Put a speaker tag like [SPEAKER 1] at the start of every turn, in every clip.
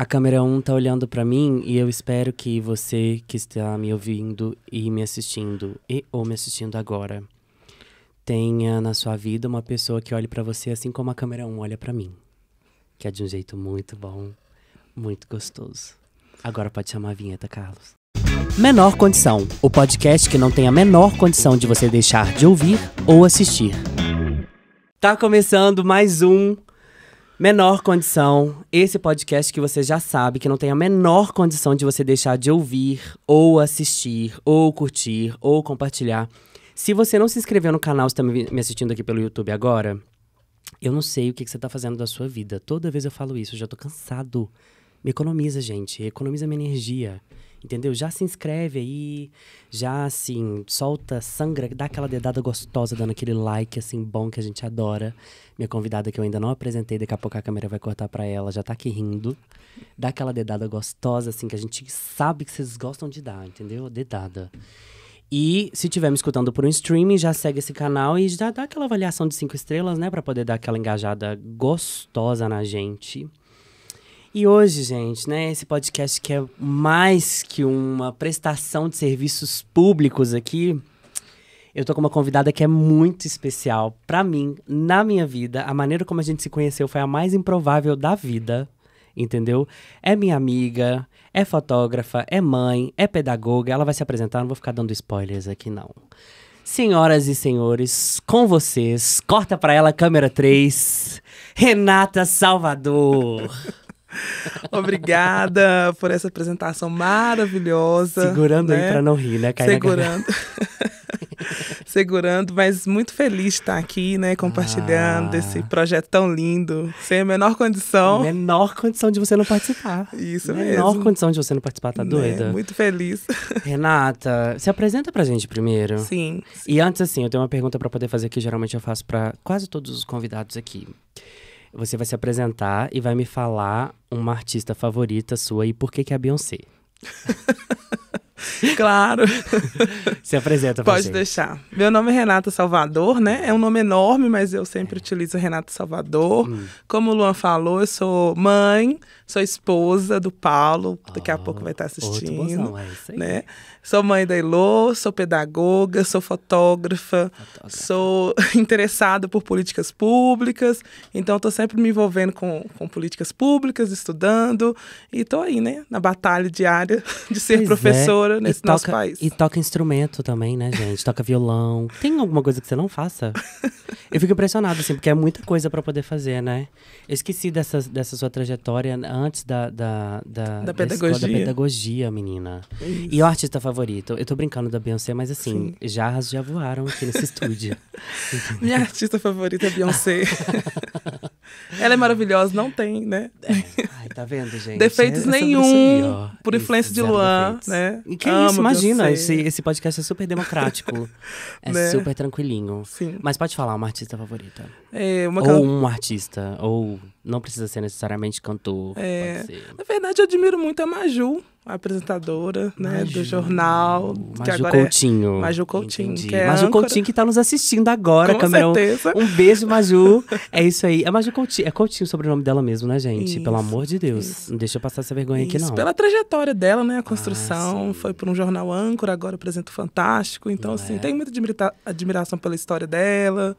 [SPEAKER 1] A câmera 1 um tá olhando para mim e eu espero que você que está me ouvindo e me assistindo e ou me assistindo agora tenha na sua vida uma pessoa que olhe para você assim como a câmera 1 um olha para mim, que é de um jeito muito bom, muito gostoso. Agora pode chamar a vinheta, Carlos. Menor Condição, o podcast que não tem a menor condição de você deixar de ouvir ou assistir. Tá começando mais um menor condição, esse podcast que você já sabe que não tem a menor condição de você deixar de ouvir, ou assistir, ou curtir, ou compartilhar. Se você não se inscreveu no canal, está me assistindo aqui pelo YouTube agora, eu não sei o que, você está fazendo da sua vida. Toda vez eu falo isso, eu já estou cansado. Me economiza, gente. Economiza minha energia. Entendeu? Já se inscreve aí, já assim, solta, sangra, dá aquela dedada gostosa, dando aquele like assim bom que a gente adora. Minha convidada que eu ainda não apresentei, daqui a pouco a câmera vai cortar para ela, já tá aqui rindo. Dá aquela dedada gostosa assim que a gente sabe que vocês gostam de dar, entendeu? Dedada. E se estiver me escutando por um streaming, já segue esse canal e já dá aquela avaliação de cinco estrelas, né? para poder dar aquela engajada gostosa na gente. E hoje, gente, né, esse podcast que é mais que uma prestação de serviços públicos aqui, eu tô com uma convidada que é muito especial para mim, na minha vida. A maneira como a gente se conheceu foi a mais improvável da vida, entendeu? É minha amiga, é fotógrafa, é mãe, é pedagoga. Ela vai se apresentar, não vou ficar dando spoilers aqui não. Senhoras e senhores, com vocês, corta para ela câmera 3, Renata Salvador.
[SPEAKER 2] Obrigada por essa apresentação maravilhosa. Segurando né? aí para não rir, né? Cair Segurando. Segurando, mas muito feliz de estar aqui, né? Compartilhando ah. esse projeto tão lindo. Sem a menor condição.
[SPEAKER 1] Menor condição de você não participar. Isso menor mesmo. Menor condição de você não participar, tá né, doida? Muito feliz. Renata, se apresenta pra gente primeiro. Sim, sim. E antes, assim, eu tenho uma pergunta para poder fazer que geralmente eu faço para quase todos os convidados aqui. Você vai se apresentar e vai me falar uma artista favorita sua e por que, que é a Beyoncé. claro. Se apresenta pra Pode gente.
[SPEAKER 2] deixar. Meu nome é Renata Salvador, né? É um nome enorme, mas eu sempre é. utilizo Renata Salvador. Hum. Como o Luan falou, eu sou mãe, Sou esposa do Paulo, que daqui a ah, pouco vai estar tá assistindo. Bozão, é isso aí. Né? Sou mãe da Elô, sou pedagoga, sou fotógrafa, fotógrafa. sou interessada por políticas públicas, então estou sempre me envolvendo com, com políticas públicas, estudando, e estou aí, né, na batalha diária de ser pois é, professora é. nesse nosso
[SPEAKER 1] país. E toca instrumento também, né, gente? Toca violão. Tem alguma coisa que você não faça? Eu fico impressionado, assim, porque é muita coisa para poder fazer, né? Eu esqueci dessa, dessa sua trajetória antes da... Da, da, da pedagogia. Escola, da pedagogia, menina. Isso. E o artista favorito? Eu tô brincando da Beyoncé, mas assim, Sim. jarras já voaram aqui nesse estúdio.
[SPEAKER 2] Minha artista favorita é Beyoncé. Ela é maravilhosa, não tem, né? É. Ai, tá vendo, gente? Defeitos é, nenhum, aí, por influência isso, de Luan, defeitos. né? E que é Amo isso, imagina, esse,
[SPEAKER 1] esse podcast é super democrático. é né? super tranquilinho. Sim. Mas pode falar uma artista favorita. É, uma... Ou um artista, ou não precisa ser necessariamente cantor, é...
[SPEAKER 2] Na verdade, eu admiro muito a Maju apresentadora, né, Maju, do jornal. Maju que é Coutinho. É Maju Coutinho. Que é Maju âncora. Coutinho
[SPEAKER 1] que está nos assistindo agora, Com Camerão. certeza. Um beijo, Maju. é isso aí. É Maju Coutinho. É Coutinho sobre o sobrenome dela mesmo, né, gente? Isso, Pelo amor de Deus. Isso. Não deixa eu passar essa vergonha isso. aqui, não. Pela
[SPEAKER 2] trajetória dela, né, a ah, construção. Ah, foi por um jornal âncora, agora apresento Fantástico. Então, não assim, é? tenho muita admira admiração pela história dela.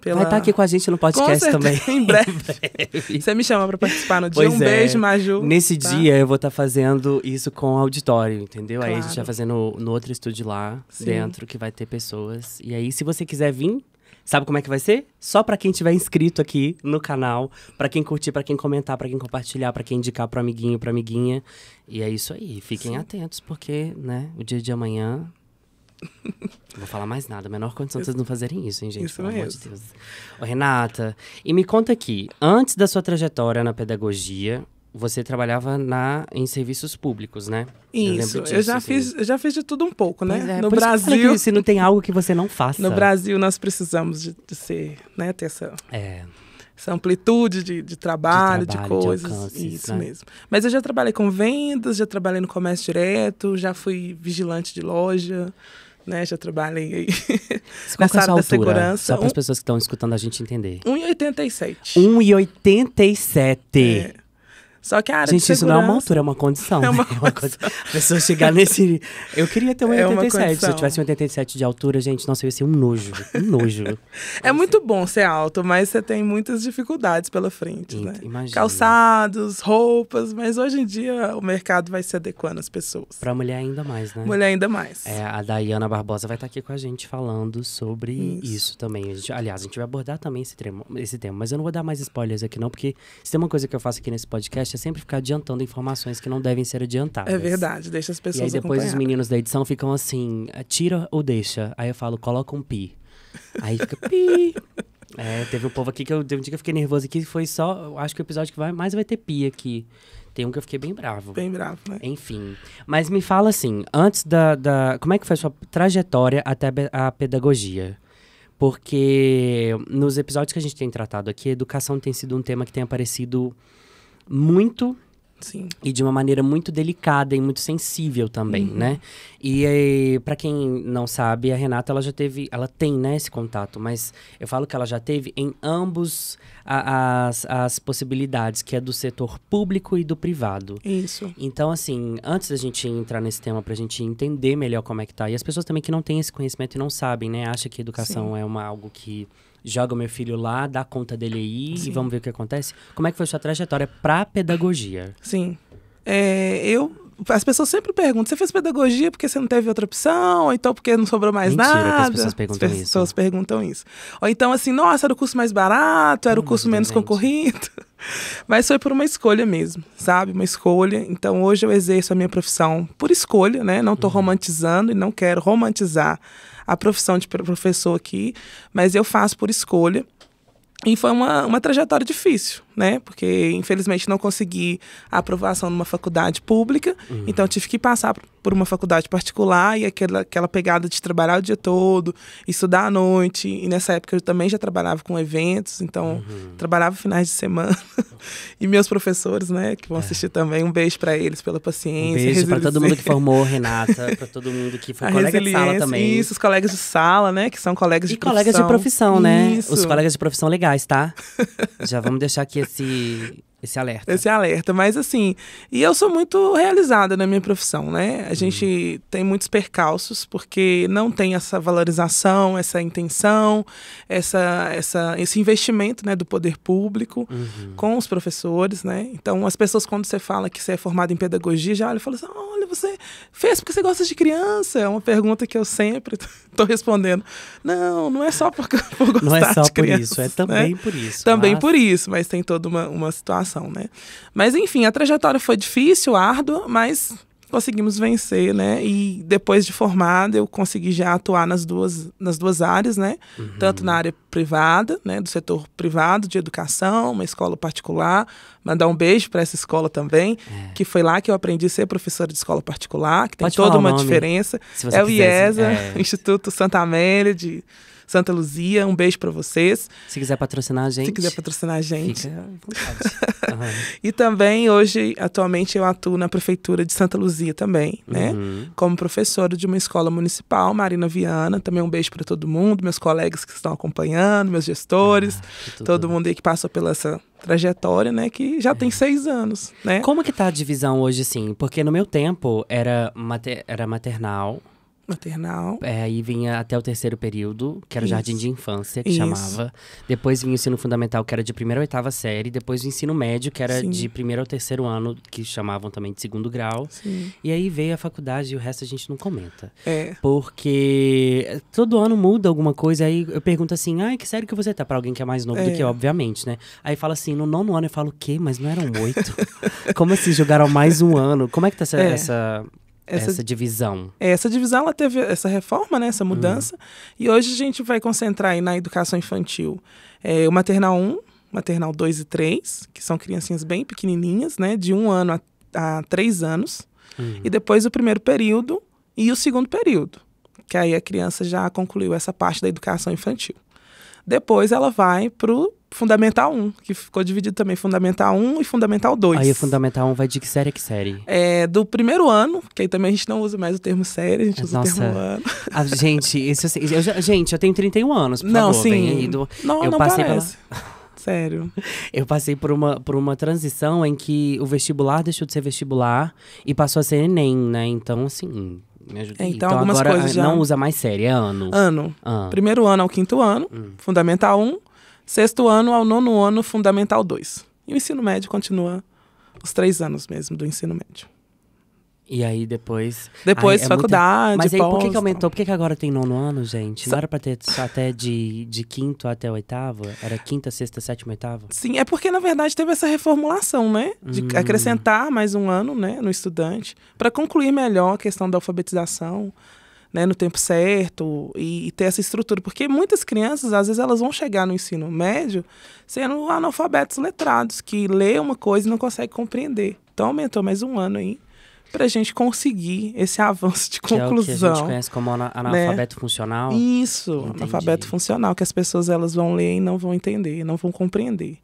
[SPEAKER 2] Pela... Vai estar tá aqui com a gente no podcast também. Em breve. em breve. Você me chama para participar no dia. Pois um é. beijo, Maju. Nesse tá? dia
[SPEAKER 1] eu vou estar tá fazendo isso com o auditório, entendeu? Claro. Aí a gente vai fazendo no, no outro estúdio lá Sim. dentro, que vai ter pessoas. E aí, se você quiser vir, Sabe como é que vai ser? Só para quem tiver inscrito aqui no canal, para quem curtir, para quem comentar, para quem compartilhar, para quem indicar pro amiguinho, pra amiguinha. E é isso aí. Fiquem Sim. atentos porque, né, o dia de amanhã não vou falar mais nada. Menor condição de vocês não fazerem isso, hein, gente? Isso Pelo mesmo. É amor de Deus. Ô, Renata, e me conta aqui, antes da sua trajetória na pedagogia, você trabalhava na, em serviços públicos, né? Isso, eu, disso, eu já, assim. fiz,
[SPEAKER 2] eu já fiz de tudo um pouco, né? É, no Brasil. Se não tem algo que você não faça. No Brasil, nós precisamos de, de ser, né? Ter essa. É essa amplitude de, de, trabalho, de, trabalho, de coisas. De alcance, né? isso né? mesmo. Mas eu já trabalhei com vendas, já trabalhei no comércio direto, já fui vigilante de loja, né? Já trabalhei aí na da altura? segurança. Só para as
[SPEAKER 1] pessoas que estão escutando a gente entender.
[SPEAKER 2] 1,87.
[SPEAKER 1] 1,87. É.
[SPEAKER 2] Só que a área Gente, de segurança... isso não é uma altura,
[SPEAKER 1] é uma condição. É, né? é uma, né? condição. É uma A pessoa chegar nesse. Eu queria ter um é 87. Se eu tivesse um 87 de altura, gente, nossa, eu ia ser um nojo. Um nojo.
[SPEAKER 2] é muito bom ser alto, mas você tem muitas dificuldades pela frente, Eita, né? Imagina. Calçados, roupas, mas hoje em dia o mercado vai se adequando às pessoas.
[SPEAKER 1] Pra mulher ainda mais, né? Mulher ainda mais. É, a Dayana Barbosa vai estar tá aqui com a gente falando sobre isso, isso também. A gente, aliás, a gente vai abordar também esse tema, esse tema, mas eu não vou dar mais spoilers aqui, não, porque se tem uma coisa que eu faço aqui nesse podcast sempre ficar adiantando informações que não devem ser adiantadas. É verdade,
[SPEAKER 2] deixa as pessoas. E aí depois os
[SPEAKER 1] meninos da edição ficam assim: tira ou deixa? Aí eu falo, coloca um pi. Aí fica pi. É, teve um povo aqui que eu teve um dia que eu fiquei nervoso aqui, foi só. Acho que o episódio que vai mais vai ter pi aqui. Tem um que eu fiquei bem bravo. Bem bravo, né? Enfim. Mas me fala assim, antes da. da como é que foi a sua trajetória até a pedagogia? Porque nos episódios que a gente tem tratado aqui, educação tem sido um tema que tem aparecido muito Sim. E de uma maneira muito delicada e muito sensível também, uhum. né? E, eh, para quem não sabe, a Renata ela já teve, ela tem, né, esse contato, mas eu falo que ela já teve em ambos a, as, as possibilidades, que é do setor público e do privado. Isso. Então, assim, antes da gente entrar nesse tema pra gente entender melhor como é que tá, e as pessoas também que não têm esse conhecimento e não sabem, né, acha que educação Sim. é uma algo que joga o meu filho lá, dá conta dele aí Sim. e vamos ver o que acontece? Como é que foi sua trajetória para pedagogia? Sim. É, eu as pessoas sempre perguntam: você fez pedagogia porque você não teve outra opção? Ou então
[SPEAKER 2] porque não sobrou mais Mentira, nada? as pessoas perguntam as pessoas isso. perguntam isso. Ou então, assim, nossa, era o curso mais barato, era hum, o curso menos concorrido. Mas foi por uma escolha mesmo, sabe? Uma escolha. Então hoje eu exerço a minha profissão por escolha, né? Não estou uhum. romantizando e não quero romantizar a profissão de professor aqui, mas eu faço por escolha. E foi uma, uma trajetória difícil né? Porque infelizmente não consegui a aprovação numa faculdade pública, uhum. então tive que passar por uma faculdade particular e aquela, aquela pegada de trabalhar o dia todo, estudar à noite. E nessa época eu também já trabalhava com eventos, então uhum. trabalhava finais de semana. e meus professores, né, que vão é. assistir também, um beijo para eles pela paciência. Um beijo para todo mundo que formou, Renata, para todo mundo que foi a colega de sala também. Isso, os colegas de sala, né, que são colegas e de colegas profissão. colegas de profissão, né? Isso. Os colegas
[SPEAKER 1] de profissão legais,
[SPEAKER 2] tá? já vamos deixar aqui sí. Esse alerta. Esse alerta, mas assim, e eu sou muito realizada na minha profissão, né? A uhum. gente tem muitos percalços porque não tem essa valorização, essa intenção, essa, essa esse investimento, né, do poder público uhum. com os professores, né? Então, as pessoas quando você fala que você é formado em pedagogia, já olha e fala assim: "Olha, você fez porque você gosta de criança". É uma pergunta que eu sempre tô respondendo. Não, não é só por, por gostar de criança. Não é só por criança, isso, é também né? por isso. Também mas... por isso, mas tem toda uma, uma situação né? Mas enfim, a trajetória foi difícil, árdua, mas conseguimos vencer, né? E depois de formada, eu consegui já atuar nas duas, nas duas áreas, né? Uhum. Tanto na área privada, né, do setor privado de educação, uma escola particular, mandar um beijo para essa escola também, é. que foi lá que eu aprendi a ser professora de escola particular, que tem toda uma nome, diferença. É o IESA, é. Instituto Santa Amélia de Santa Luzia. Um beijo para vocês. Se quiser patrocinar a gente. Se quiser patrocinar a gente. Fica Uhum. e também hoje, atualmente, eu atuo na prefeitura de Santa Luzia também, né? Uhum. Como professora de uma escola municipal, Marina Viana. Também um beijo para todo mundo, meus colegas que estão acompanhando, meus gestores, ah, todo mundo aí que passou pela essa trajetória, né? Que já é. tem seis anos,
[SPEAKER 1] né? Como que tá a divisão hoje, assim? Porque no meu tempo era, mater era maternal, Maternal. É, aí vinha até o terceiro período, que era Isso. jardim de infância, que Isso. chamava. Depois vinha o ensino fundamental, que era de primeira a oitava série. Depois o ensino médio, que era Sim. de primeiro ao terceiro ano, que chamavam também de segundo grau. Sim. E aí veio a faculdade e o resto a gente não comenta. É. Porque eh, todo ano muda alguma coisa. Aí eu pergunto assim, ai, ah, que série que você tá? Pra alguém que é mais novo é. do que eu, obviamente, né? Aí fala assim, no nono ano eu falo, o quê? Mas não eram oito? Como assim, jogaram mais um ano? Como é que tá essa... É. essa essa, essa, divisão. Essa divisão, ela teve essa
[SPEAKER 2] reforma, né, essa uhum. mudança. Uhum. E hoje a gente vai concentrar aí na educação infantil é, o maternal 1, maternal 2 e 3, que são criancinhas bem pequenininhas, né, de um ano a, a três anos. Uhum. E depois o primeiro período e o segundo período, que aí a criança já concluiu essa parte da educação infantil. Depois ela vai pro Fundamental 1, que ficou dividido também Fundamental 1 e Fundamental 2. Aí o
[SPEAKER 1] Fundamental 1 vai de que série a que série?
[SPEAKER 2] É, do primeiro ano, que aí também a gente não usa mais o termo série, a gente usa o termo ano. Nossa. Ah,
[SPEAKER 1] gente, isso, assim, eu, gente, eu tenho 31 anos, por não, favor, sim. Do, não, eu não passei parece. Pela... Sério. Eu passei por uma, por uma transição em que o vestibular deixou de ser vestibular e passou a ser Enem, né? Então, assim, me ajuda. É, então, então algumas agora coisas é, já... não usa mais série, é ano. Ano. Ah. Primeiro
[SPEAKER 2] ano ao quinto ano, hum. Fundamental 1. Sexto ano ao nono ano, Fundamental 2. E o ensino médio continua os três anos mesmo do ensino
[SPEAKER 1] médio. E aí depois. Depois, aí, é faculdade. Muita... Mas aí por que, que aumentou? Por que, que agora tem nono ano, gente? Não Sa... era pra ter até de, de quinto até oitavo? Era quinta, sexta, sétima, oitava?
[SPEAKER 2] Sim, é porque na verdade teve essa reformulação, né? De hum. acrescentar mais um ano, né, no estudante, para concluir melhor a questão da alfabetização. Né, no tempo certo e, e, ter essa estrutura. Porque muitas crianças, às vezes, elas vão chegar no ensino médio sendo analfabetos letrados, que lê uma coisa e não consegue compreender. Então aumentou mais um ano aí para a gente conseguir esse avanço de conclusão. Que é o que a gente conhece como né? analfabeto né? funcional. Isso, Entendi. analfabeto funcional, que as pessoas elas vão ler e não vão entender, não vão compreender.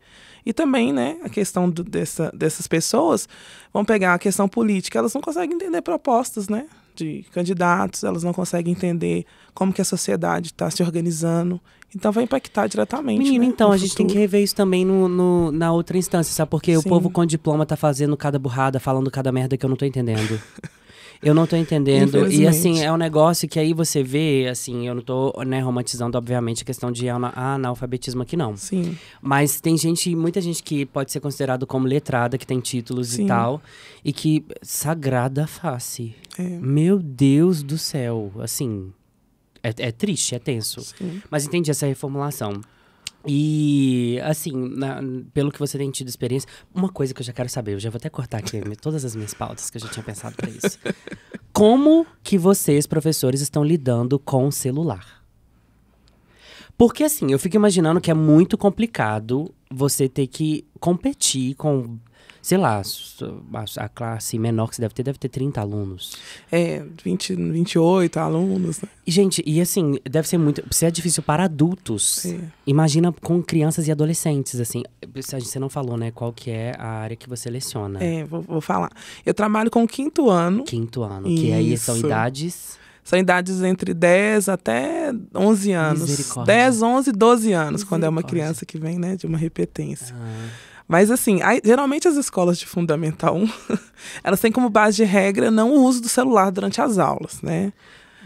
[SPEAKER 2] E também, né, a questão do, dessa, dessas pessoas, vão pegar a questão política, elas não conseguem entender propostas, né, de candidatos, elas não conseguem entender como que a sociedade está se organizando então vai impactar diretamente. Menino, né, então, a gente tem que
[SPEAKER 1] rever isso também no, no na outra instância, sabe? Porque Sim. o povo com diploma tá fazendo cada burrada, falando cada merda que eu não tô entendendo. Eu não tô entendendo. E assim, é um negócio que aí você vê, assim, eu não tô né, romantizando, obviamente, a questão de analfabetismo aqui, não. Sim. Mas tem gente, muita gente que pode ser considerado como letrada, que tem títulos Sim. e tal, e que sagrada face. É. Meu Deus do céu, assim é, é triste, é tenso. Sim. Mas entendi essa reformulação. E, assim, na, pelo que você tem tido experiência, uma coisa que eu já quero saber, eu já vou até cortar aqui todas as minhas pautas que eu já tinha pensado para isso. Como que vocês, professores, estão lidando com o celular? Porque, assim, eu fico imaginando que é muito complicado você ter que competir com sei lá, a, classe menor que você deve ter, deve ter 30 alunos. É, 20, 28 alunos, né? gente, e assim, deve ser muito. Se é difícil para adultos, é. imagina com crianças e adolescentes, assim. Você não falou, né? Qual que é a área que você leciona? É, vou, vou falar. Eu trabalho com o quinto ano. Quinto ano, Isso. que aí são idades são idades entre
[SPEAKER 2] 10 até 11 anos. 10, 11, 12 anos, quando é uma criança que vem né, de uma repetência. Ah. Mas assim, geralmente as escolas de Fundamental 1, elas têm como base de regra não o uso do celular durante as aulas, né?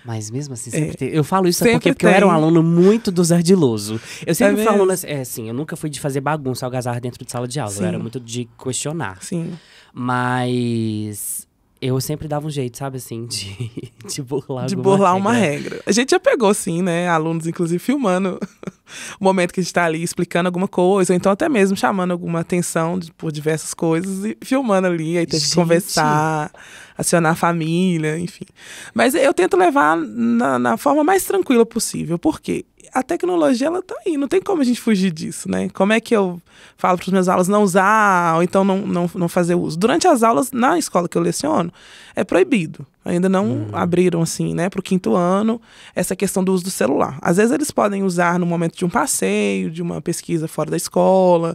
[SPEAKER 1] Mas mesmo assim, é. sempre é. tem. Eu falo isso porque, porque eu era um aluno muito desardiloso. Eu é sempre é fui aluno assim, é, assim, eu nunca fui de fazer bagunça, algazarra dentro de sala de aula. Sim. Eu era muito de questionar. Sim. Mas eu sempre dava um jeito, sabe assim, de, de burlar De burlar regra. uma
[SPEAKER 2] regra. A gente já pegou, sim, né? Alunos, inclusive, filmando o momento que a gente está ali explicando alguma coisa, ou então até mesmo chamando alguma atenção por diversas coisas e filmando ali, aí teve que conversar, acionar a família, enfim. Mas eu tento levar na, na forma mais tranquila possível. Por quê? a tecnologia ela tá aí, não tem como a gente fugir disso, né? Como é que eu falo para os meus alunos não usar ou então não, não, não fazer uso? Durante as aulas na escola que eu leciono, é proibido. Ainda não uhum. abriram assim, né, para o quinto ano, essa questão do uso do celular. Às vezes eles podem usar no momento de um passeio, de uma pesquisa fora da escola,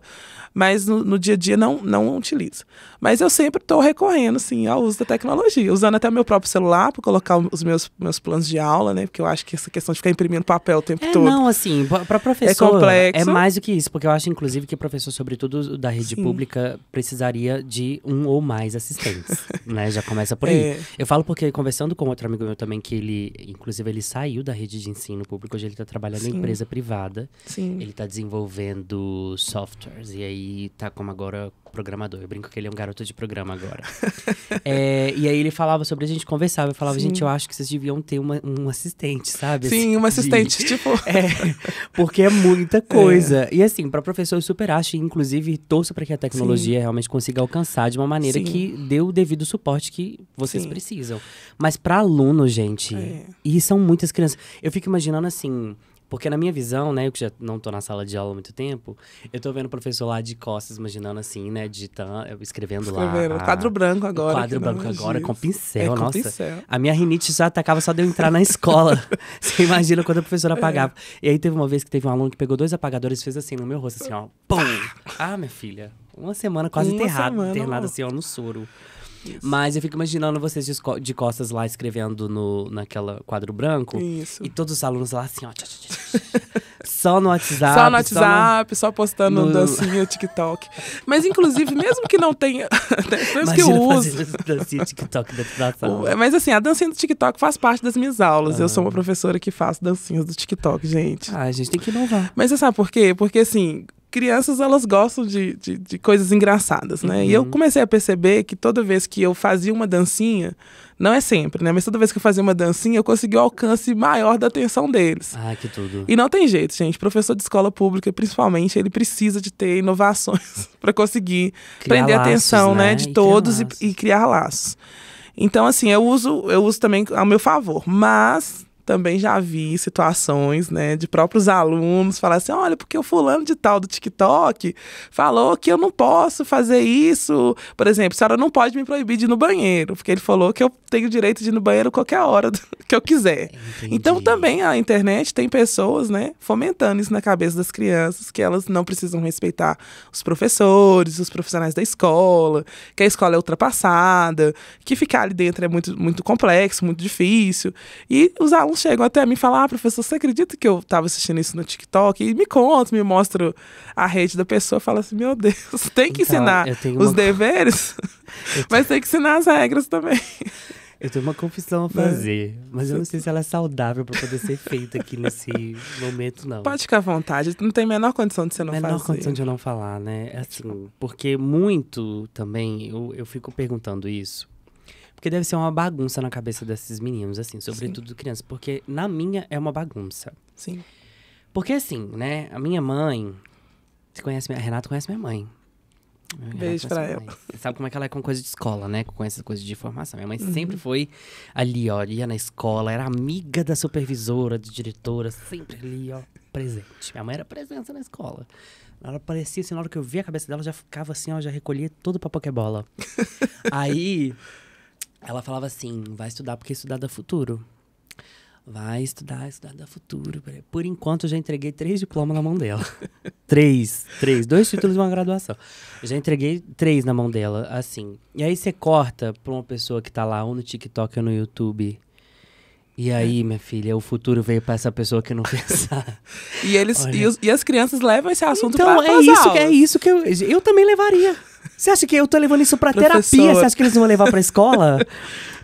[SPEAKER 2] mas no, no, dia a dia não, não utilizo. Mas eu sempre estou recorrendo, assim, ao uso da tecnologia, usando até o meu próprio celular para colocar os meus, meus planos de aula, né? Porque eu acho que essa questão de ficar imprimindo papel o tempo é, todo. Não, assim, para professor. É complexo. É mais
[SPEAKER 1] do que isso, porque eu acho, inclusive, que professor, sobretudo da rede Sim. pública, precisaria de um ou mais assistentes, né? Já começa por aí. É. Eu falo porque, conversando com outro amigo meu também, que ele, inclusive, ele saiu da rede de ensino público, hoje ele está trabalhando Sim. em empresa privada. Sim. Ele está desenvolvendo softwares, e aí aí tá como agora programador. Eu brinco que ele é um garoto de programa agora. é, e aí ele falava sobre a gente conversava. Eu falava, Sim. gente, eu acho que vocês deviam ter uma, um assistente, sabe? Sim, assim, um assistente, de... tipo. É, porque é muita é. coisa. É. E assim, para professor, eu super acho, inclusive, torço para que a tecnologia Sim. realmente consiga alcançar de uma maneira Sim. que dê o devido suporte que vocês precisam. Mas para aluno, gente, é. e são muitas crianças. Eu fico imaginando assim porque na minha visão, né, eu que já não estou na sala de aula há muito tempo, eu estou vendo o professor lá de costas, imaginando assim, né, digitando, escrevendo, escrevendo lá. quadro branco agora. quadro branco agora, diz. com é, pincel, é, com nossa. Pincel. A minha rinite já atacava só de eu entrar na escola. Você imagina quando a professora é. apagava. É. E aí teve uma vez que teve um aluno que pegou dois apagadores e fez assim no meu rosto, assim, ó. Pum! Ah, minha filha. Uma semana quase uma internada, semana, internada assim, ó, no soro. Mas eu fico imaginando vocês de costas lá escrevendo no, naquela quadro branco. Isso. E todos os alunos lá assim, ó. Tch, tch, tch, só no WhatsApp. Só no WhatsApp,
[SPEAKER 2] só, no... só postando no... dancinha
[SPEAKER 1] TikTok.
[SPEAKER 2] Mas, inclusive, mesmo que não tenha.
[SPEAKER 1] mesmo que eu use.
[SPEAKER 2] Dancinha TikTok
[SPEAKER 1] dentro da sala.
[SPEAKER 2] Mas, assim, a dancinha do TikTok faz parte das minhas aulas. Ah. Eu sou uma professora que faço dancinhas do TikTok, gente. Ah, a gente tem que inovar. Mas você sabe por quê? Porque, assim, crianças elas gostam de, de, de coisas engraçadas, né? Uhum. E eu uhum. comecei a perceber que toda vez que eu fazia uma dancinha, não é sempre, né? Mas toda vez que eu fazia uma dancinha, eu conseguia o um alcance maior da atenção deles. Ah, que tudo. E não tem jeito, gente. Professor de escola pública, principalmente, ele precisa de ter inovações para conseguir criar prender laços, a atenção, né? né? De e todos criar e, e criar laços. Então, assim, eu uso, eu uso também ao meu favor. Mas também já vi situações, né, de próprios alunos falar assim: olha, porque o fulano de tal do TikTok falou que eu não posso fazer isso. Por exemplo, a senhora não pode me proibir de ir no banheiro, porque ele falou que eu tenho o direito de ir no banheiro qualquer hora que eu quiser. Entendi. Então também a internet tem pessoas, né, fomentando isso na cabeça das crianças, que elas não precisam respeitar os professores, os profissionais da escola, que a escola é ultrapassada, que ficar ali dentro é muito, muito complexo, muito difícil. E os alunos chegam até mim e falam: Ah, professor, você acredita que eu estava assistindo isso no TikTok? E me conta, me mostra a rede da pessoa. Fala assim: Meu Deus, tem que então, ensinar os deveres, tenho... mas tem que ensinar as regras também.
[SPEAKER 1] Eu tenho uma confissão a né? fazer, mas eu não sei se ela é saudável para poder ser feita aqui nesse momento, não. Pode
[SPEAKER 2] ficar à vontade, não tem a menor condição de você não menor fazer. Menor condição de
[SPEAKER 1] eu não falar, né? Tipo assim, porque muito também eu, eu fico perguntando isso. Porque deve ser uma bagunça na cabeça desses meninos, assim, sobretudo Sim. crianças. Porque na minha é uma bagunça. Sim. Porque assim, né? A minha mãe. Você conhece minha. Renata conhece minha mãe. Beijo pra ela. Sabe como é que ela é com coisa de escola, né? Com essas coisas de formação. Minha mãe uhum. sempre foi ali, ó, ia na escola, era amiga da supervisora, de diretora, sempre ali, ó, presente. Minha mãe era presença na escola. Ela parecia assim, na hora que eu via a cabeça dela, já ficava assim, ó, já recolhia tudo pra Pokébola. Aí, ela falava assim: vai estudar porque estudar dá futuro. Vai estudar, estudar dá futuro. Por enquanto, eu já entreguei três diplomas na mão dela. três, três. Dois títulos e uma graduação. Eu já entreguei três na mão dela, assim. E aí você corta pra uma pessoa que tá lá ou no TikTok ou no YouTube e é. aí, minha filha, o futuro veio para essa pessoa que não pensa. e eles e,
[SPEAKER 2] os, e, as crianças levam esse assunto então, para é isso aulas. que é
[SPEAKER 1] isso que eu, eu também levaria. Você acha que eu tô levando isso para terapia? Você acha que eles vão levar para escola?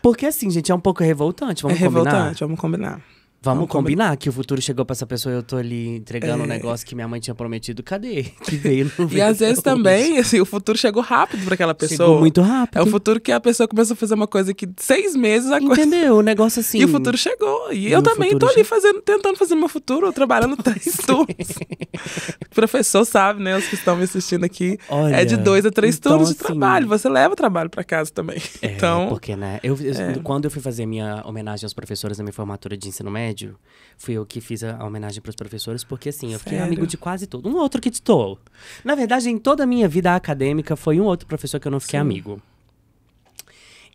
[SPEAKER 1] Porque assim, gente, é um pouco revoltante, vamos é combinar. revoltante, vamos combinar. Vamos não, combinar como... que o futuro chegou pra essa pessoa e eu tô ali entregando é... um negócio que minha mãe tinha prometido. Cadê? Que veio, não veio. e às
[SPEAKER 2] vezes também,
[SPEAKER 1] assim, o futuro chegou rápido
[SPEAKER 2] pra aquela pessoa. Chegou muito
[SPEAKER 1] rápido. É o futuro que a pessoa
[SPEAKER 2] começou a fazer uma coisa que seis meses... A Entendeu? O negócio assim... E o futuro chegou. E, e eu também tô ali fazendo, tentando fazer meu futuro, trabalhando três turnos. o professor sabe, né? Os que estão me assistindo aqui. Olha, é de dois a três então, turnos de assim... trabalho. Você leva o trabalho pra casa também.
[SPEAKER 1] É, então, porque, né? Eu, eu é. Quando eu fui fazer minha homenagem aos professores na minha formatura de ensino médio, médio, fui eu que fiz a, homenagem para os professores, porque assim, eu fiquei Sério? amigo de quase todo. Um outro que estou. Na verdade, em toda a minha vida acadêmica, foi um outro professor que eu não fiquei Sim. amigo.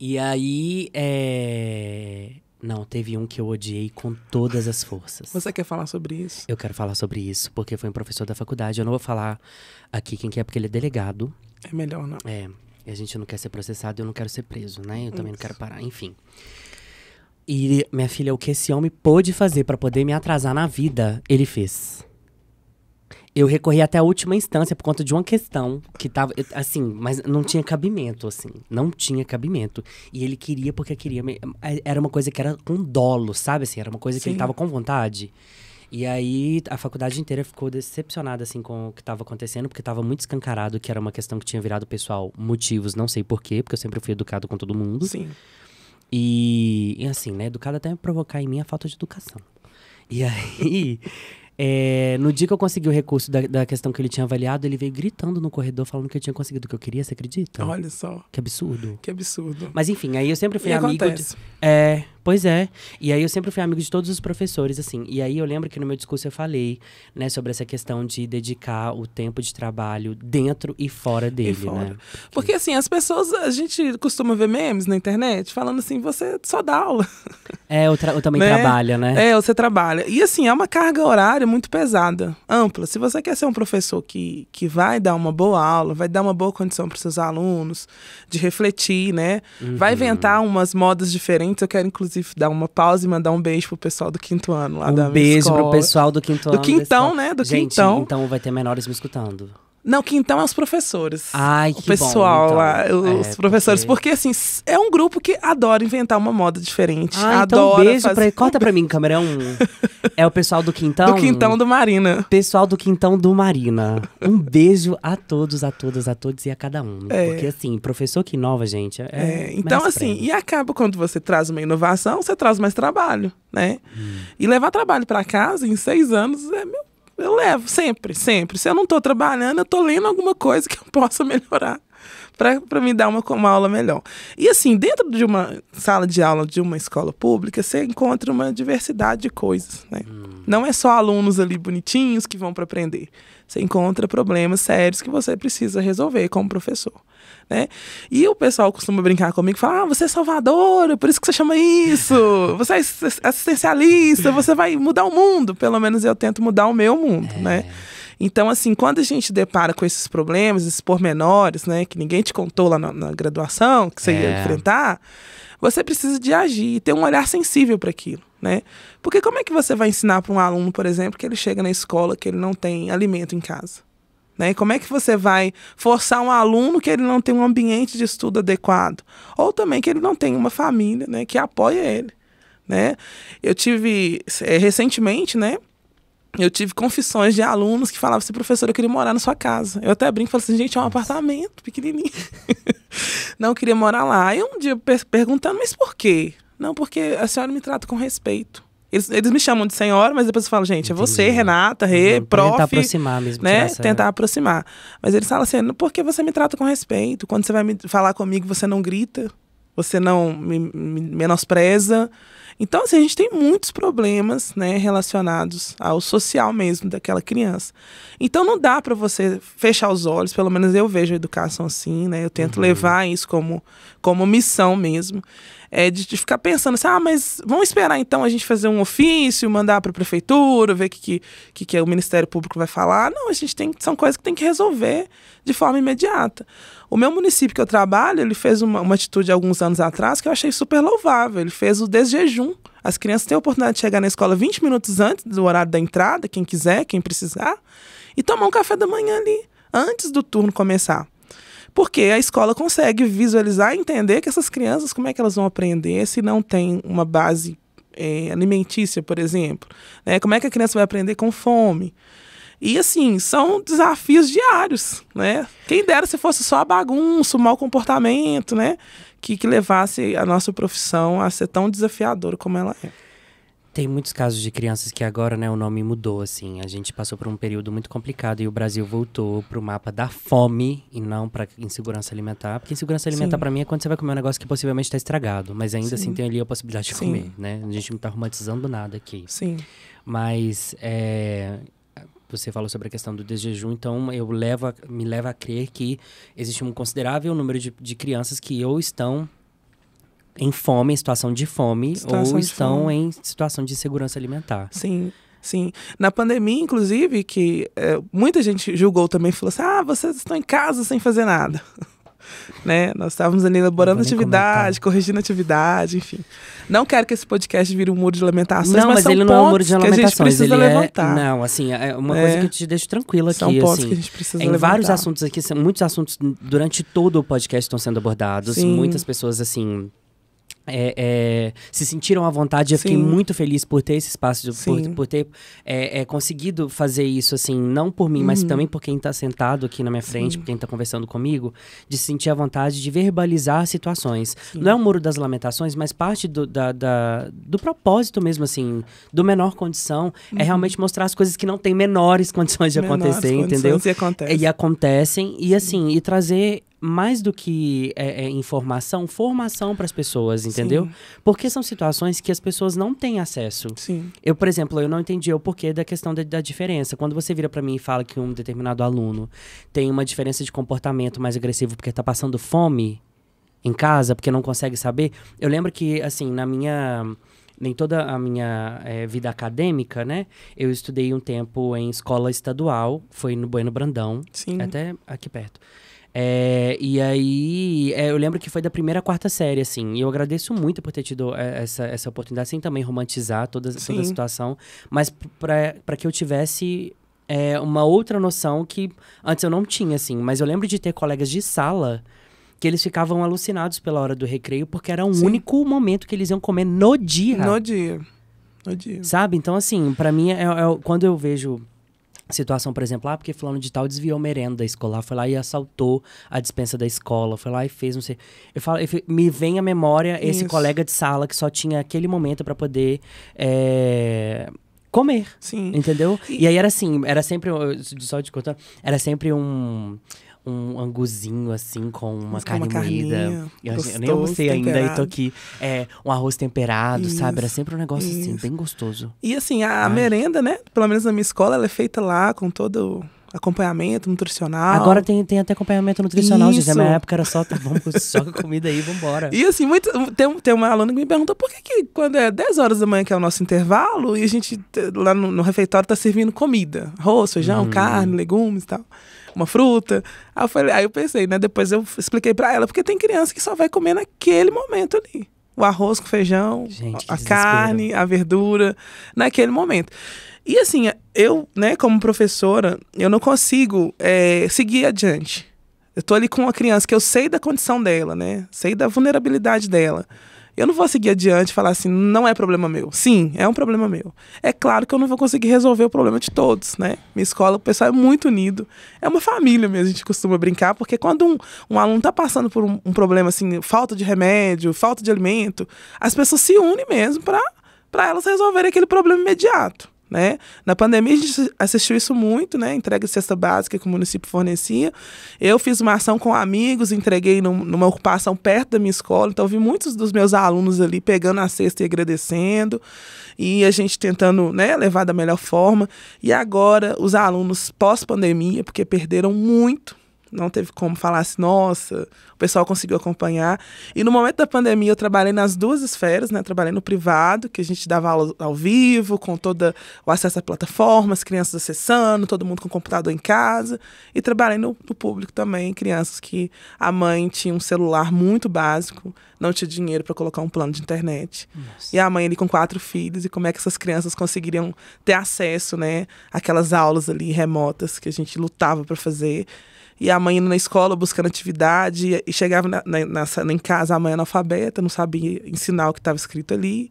[SPEAKER 1] E aí, é... Não, teve um que eu odiei com todas as forças. Você quer falar sobre isso? Eu quero falar sobre isso, porque foi um professor da faculdade. Eu não vou falar aqui quem que é, porque ele é delegado. É melhor, não. É. E a gente não quer ser processado, eu não quero ser preso, né? Eu isso. também não quero parar, enfim. E, minha filha, o que esse homem pôde fazer para poder me atrasar na vida, ele fez. Eu recorri até a última instância por conta de uma questão que tava. Assim, mas não tinha cabimento, assim. Não tinha cabimento. E ele queria porque queria. É, era uma coisa que era com dolo, sabe? Assim, era uma coisa Sim. que ele tava com vontade. E aí a faculdade inteira ficou decepcionada assim com o que estava acontecendo, porque estava muito escancarado que era uma questão que tinha virado pessoal motivos, não sei porquê, porque eu sempre fui educado com todo mundo. Sim. E, e assim, né? Educada até provocar em mim a falta de educação. E aí, é, no dia que eu consegui o recurso da, da, questão que ele tinha avaliado, ele veio gritando no corredor falando que eu tinha conseguido o que eu queria, você acredita? Olha só. Que absurdo.
[SPEAKER 2] Que absurdo.
[SPEAKER 1] Mas enfim, aí eu sempre fui e amigo. De... É, pois é. E aí eu sempre fui amigo de todos os professores, assim. E aí eu lembro que no meu discurso eu falei, né, sobre essa questão de dedicar o tempo de trabalho dentro e fora dele, e fora. né? Porque assim, as pessoas, a gente costuma ver memes
[SPEAKER 2] na internet falando assim, você só dá aula.
[SPEAKER 1] É, eu, eu também né? trabalho, né? É, você
[SPEAKER 2] trabalha. E assim, é uma carga horária muito pesada, ampla. Se você quer ser um professor que, que vai dar uma boa aula, vai dar uma boa condição para os seus alunos de refletir, né? Uhum. Vai inventar umas modas diferentes. Eu quero, inclusive, dar uma pausa e mandar um beijo pro pessoal do quinto ano
[SPEAKER 1] lá um da minha escola. Um beijo pro pessoal do quinto do ano. Do quintão, né? Do quintão. Então vai ter menores me escutando.
[SPEAKER 2] Não, quintão é os professores. Ai, que O pessoal bom, então. lá, é, os é, professores. Porque... porque... assim, é um grupo que adora inventar uma moda diferente. Ah, então adora então um beijo fazer... pra... Corta pra mim, camarão.
[SPEAKER 1] é o pessoal do quintão? Do quintão do Marina. Pessoal do quintão do Marina. Um beijo a todos, a todas, a todos e a cada um. É. Porque assim, professor que inova, gente, é... é. Então
[SPEAKER 2] assim, prêmio. e acaba quando você traz uma inovação, você traz mais trabalho, né? Hum. E levar trabalho para casa em seis anos é meu eu levo, sempre, sempre. Se eu não estou trabalhando, eu estou lendo alguma coisa que eu possa melhorar para me dar uma, uma aula melhor. E assim, dentro de uma sala de aula de uma escola pública, você encontra uma diversidade de coisas. Né? Hum. Não é só alunos ali bonitinhos que vão para aprender. Você encontra problemas sérios que você precisa resolver como professor né? E o pessoal costuma brincar comigo e falar: ah, você é salvadora, é por isso que você chama isso. Você é assistencialista, é. você vai mudar o mundo. Pelo menos eu tento mudar o meu mundo, né? é. né? Então, assim, quando a gente depara com esses problemas, esses pormenores, né, que ninguém te contou lá na, na graduação, que você é. ia enfrentar, você precisa de agir e ter um olhar sensível para aquilo, né? Porque como é que você vai ensinar para um aluno, por exemplo, que ele chega na escola que ele não tem alimento em casa? Né? Como é que você vai forçar um aluno que ele não tem um ambiente de estudo adequado? Ou também que ele não tem uma família né, que apoia ele. Né? Eu tive é, recentemente, né? Eu tive confissões de alunos que falavam assim, professor, eu queria morar na sua casa. Eu até brinco e falo assim, gente, é um apartamento pequenininho. não queria morar lá. Aí um dia perguntando, mas por quê? Não, porque a senhora me trata com respeito. Eles, eles me chamam de senhora, mas depois eu falo, gente, Entendi. é você, Renata, uhum. Rê, Não, prof. Tentar aproximar mesmo. Né? Tentar aproximar. Mas eles falam assim, por que você me trata com respeito? Quando você vai me falar comigo, você não grita? Você não me, me menospreza? Então, assim, a gente tem muitos problemas, né, relacionados ao social mesmo daquela criança. Então, não dá para você fechar os olhos, pelo menos eu vejo a educação assim, né? Eu tento uhum. levar isso como, como missão mesmo é, de, de, ficar pensando assim, ah, mas vamos esperar então a gente fazer um ofício, mandar para a prefeitura, ver o que, que, que, que é o Ministério Público vai falar. Não, a gente tem, são coisas que tem que resolver de forma imediata. O meu município que eu trabalho, ele fez uma, uma atitude alguns anos atrás que eu achei super louvável. Ele fez o desjejum. As crianças têm a oportunidade de chegar na escola 20 minutos antes do horário da entrada, quem quiser, quem precisar, e tomar um café da manhã ali, antes do turno começar. Porque a escola consegue visualizar e entender que essas crianças, como é que elas vão aprender se não tem uma base é, alimentícia, por exemplo? Né? Como é que a criança vai aprender com fome? E assim, são desafios diários, né? Quem dera se fosse só a bagunça, o mau comportamento, né? Que, que levasse a nossa profissão a ser tão desafiadora como ela é.
[SPEAKER 1] Tem muitos casos de crianças que agora, né, o nome mudou, assim. A gente passou por um período muito complicado e o Brasil voltou pro mapa da fome e não pra insegurança alimentar. Porque insegurança alimentar, para mim, é quando você vai comer um negócio que possivelmente está estragado. Mas ainda assim Sim. assim tem ali a possibilidade de Sim. comer, né? A gente não tá romantizando nada aqui. Sim. Mas, é, você falou sobre a questão do desjejum, então eu levo a, me leva a crer que existe um considerável número de, de crianças que ou estão em fome, em situação de fome, situação ou de estão fome. em situação de insegurança alimentar. Sim. Sim. Na pandemia, inclusive, que é, muita gente julgou também, falou assim:
[SPEAKER 2] ah, vocês estão em casa sem fazer nada. né? Nós estávamos ali elaborando atividade, comentar. corrigindo atividade, enfim. Não quero que esse podcast vire um muro de lamentações, não, mas, mas ele não é um muro de lamentações, ele é- levantar. É, não, assim, é uma coisa é. que eu te deixo tranquila aqui, são assim, pontos que a gente precisa em levantar. vários
[SPEAKER 1] assuntos aqui, muitos assuntos durante todo o podcast estão sendo abordados, Sim. muitas pessoas assim é, é, se sentiram à vontade. Eu Sim. fiquei muito feliz por ter esse espaço, de, por, por, ter é, é, conseguido fazer isso, assim, não por mim, uhum. mas também por quem está sentado aqui na minha frente, Sim. por quem está conversando comigo, de sentir a vontade de verbalizar situações. Sim. Não é um muro das lamentações, mas parte do, da, da, do propósito mesmo, assim, do menor condição, é uhum. é realmente mostrar as coisas que não têm menores condições de menores acontecer, condições entendeu? E, acontece. e acontecem. E assim, e trazer mais do que é, é, informação, formação para as pessoas, entendeu? Sim. Porque são situações que as pessoas não têm acesso. Sim. Eu, por exemplo, eu não entendi o porquê da questão da, da diferença. Quando você vira para mim e fala que um determinado aluno tem uma diferença de comportamento mais agressivo porque está passando fome em casa, porque não consegue saber, eu lembro que, assim, na minha nem toda a minha é, vida acadêmica, né? Eu estudei um tempo em escola estadual, foi no Bueno Brandão, Sim. até aqui perto. É, e aí, é, eu lembro que foi da primeira à quarta série, assim. E eu agradeço muito por ter tido é, essa, essa oportunidade, sem também romantizar toda, toda a situação, mas para que eu tivesse é, uma outra noção que antes eu não tinha, assim. Mas eu lembro de ter colegas de sala que eles ficavam alucinados pela hora do recreio, porque era o Sim. único momento que eles iam comer no dia. No dia. No dia. Sabe? Então, assim, para mim, é, é quando eu vejo situação, por exemplo, ah, porque fulano de tal desviou merenda da escolar, ah, foi lá e assaltou a dispensa da escola, foi lá e fez, não sei. Eu falo, eu me vem à memória esse Isso. colega de sala que só tinha aquele momento para poder é, comer. Sim. Entendeu? E... e aí era assim, era sempre, só de contar, era sempre um um anguzinho, assim, com uma carne uma moída. Eu, assim, eu, nem almocei ainda e tô aqui. É, um arroz temperado, isso, sabe? Era sempre um negócio assim, isso. assim, bem gostoso. E
[SPEAKER 2] assim, a Ai. merenda, né? Pelo menos na minha escola, ela é feita lá com todo acompanhamento nutricional. Agora
[SPEAKER 1] tem, tem até acompanhamento nutricional, Isso. gente. Na minha época era só, tá, vamos, joga comida aí, vambora. E
[SPEAKER 2] assim, muito, tem, tem uma aluna que me perguntou por que, que quando é 10 horas da manhã, que é o nosso intervalo, e a gente lá no, no refeitório tá servindo comida. Arroz, feijão, hum. carne, legumes e tal uma fruta. Aí eu, falei, aí eu pensei, né? Depois eu expliquei para ela, porque tem criança que só vai comer naquele momento ali. O arroz com feijão, Gente, a carne, a verdura, naquele momento. E assim, eu, né, como professora, eu não consigo é, seguir adiante. Eu tô ali com uma criança que eu sei da condição dela, né? Sei da vulnerabilidade dela eu não vou seguir adiante e falar assim, não é problema meu. Sim, é um problema meu. É claro que eu não vou conseguir resolver o problema de todos, né? Minha escola, o pessoal é muito unido. É uma família mesmo, a gente costuma brincar, porque quando um, um aluno está passando por um, um, problema assim, falta de remédio, falta de alimento, as pessoas se unem mesmo para elas resolverem aquele problema imediato. Né? Na pandemia a gente assistiu isso muito, né? Entrega de cesta básica que o município fornecia. Eu fiz uma ação com amigos, entreguei num, numa ocupação perto da minha escola, então vi muitos dos meus alunos ali pegando a cesta e agradecendo, e a gente tentando né, levar da melhor forma. E agora os alunos pós-pandemia, porque perderam muito, não teve como falar assim, nossa, o pessoal conseguiu acompanhar. E no momento da pandemia eu trabalhei nas duas esferas, né? Trabalhei no privado, que a gente dava aula ao vivo, com todo o acesso à plataforma, as crianças acessando, todo mundo com computador em casa. E trabalhei no, no público também, crianças que a mãe tinha um celular muito básico, não tinha dinheiro para colocar um plano de internet. Nossa. E a mãe ali com quatro filhos, e como é que essas crianças conseguiriam ter acesso, né? Aquelas aulas ali remotas que a gente lutava para fazer e a mãe indo na escola buscando atividade, e chegava na, na, na, em casa a mãe analfabeta, não sabia ensinar o que estava escrito ali.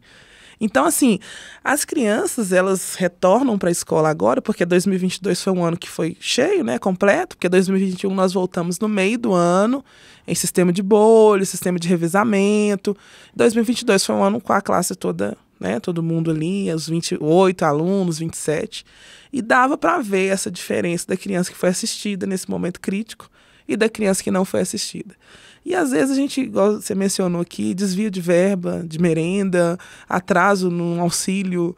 [SPEAKER 2] Então, assim, as crianças, elas retornam para a escola agora, porque 2022 foi um ano que foi cheio, né, completo, porque 2021 nós voltamos no meio do ano, em sistema de bolha, sistema de revisamento. 2022 foi um ano com a classe toda né? Todo mundo ali, os 28 alunos, 27, e dava para ver essa diferença da criança que foi assistida nesse momento crítico e da criança que não foi assistida. E às vezes a gente, igual você mencionou aqui, desvio de verba, de merenda, atraso no auxílio,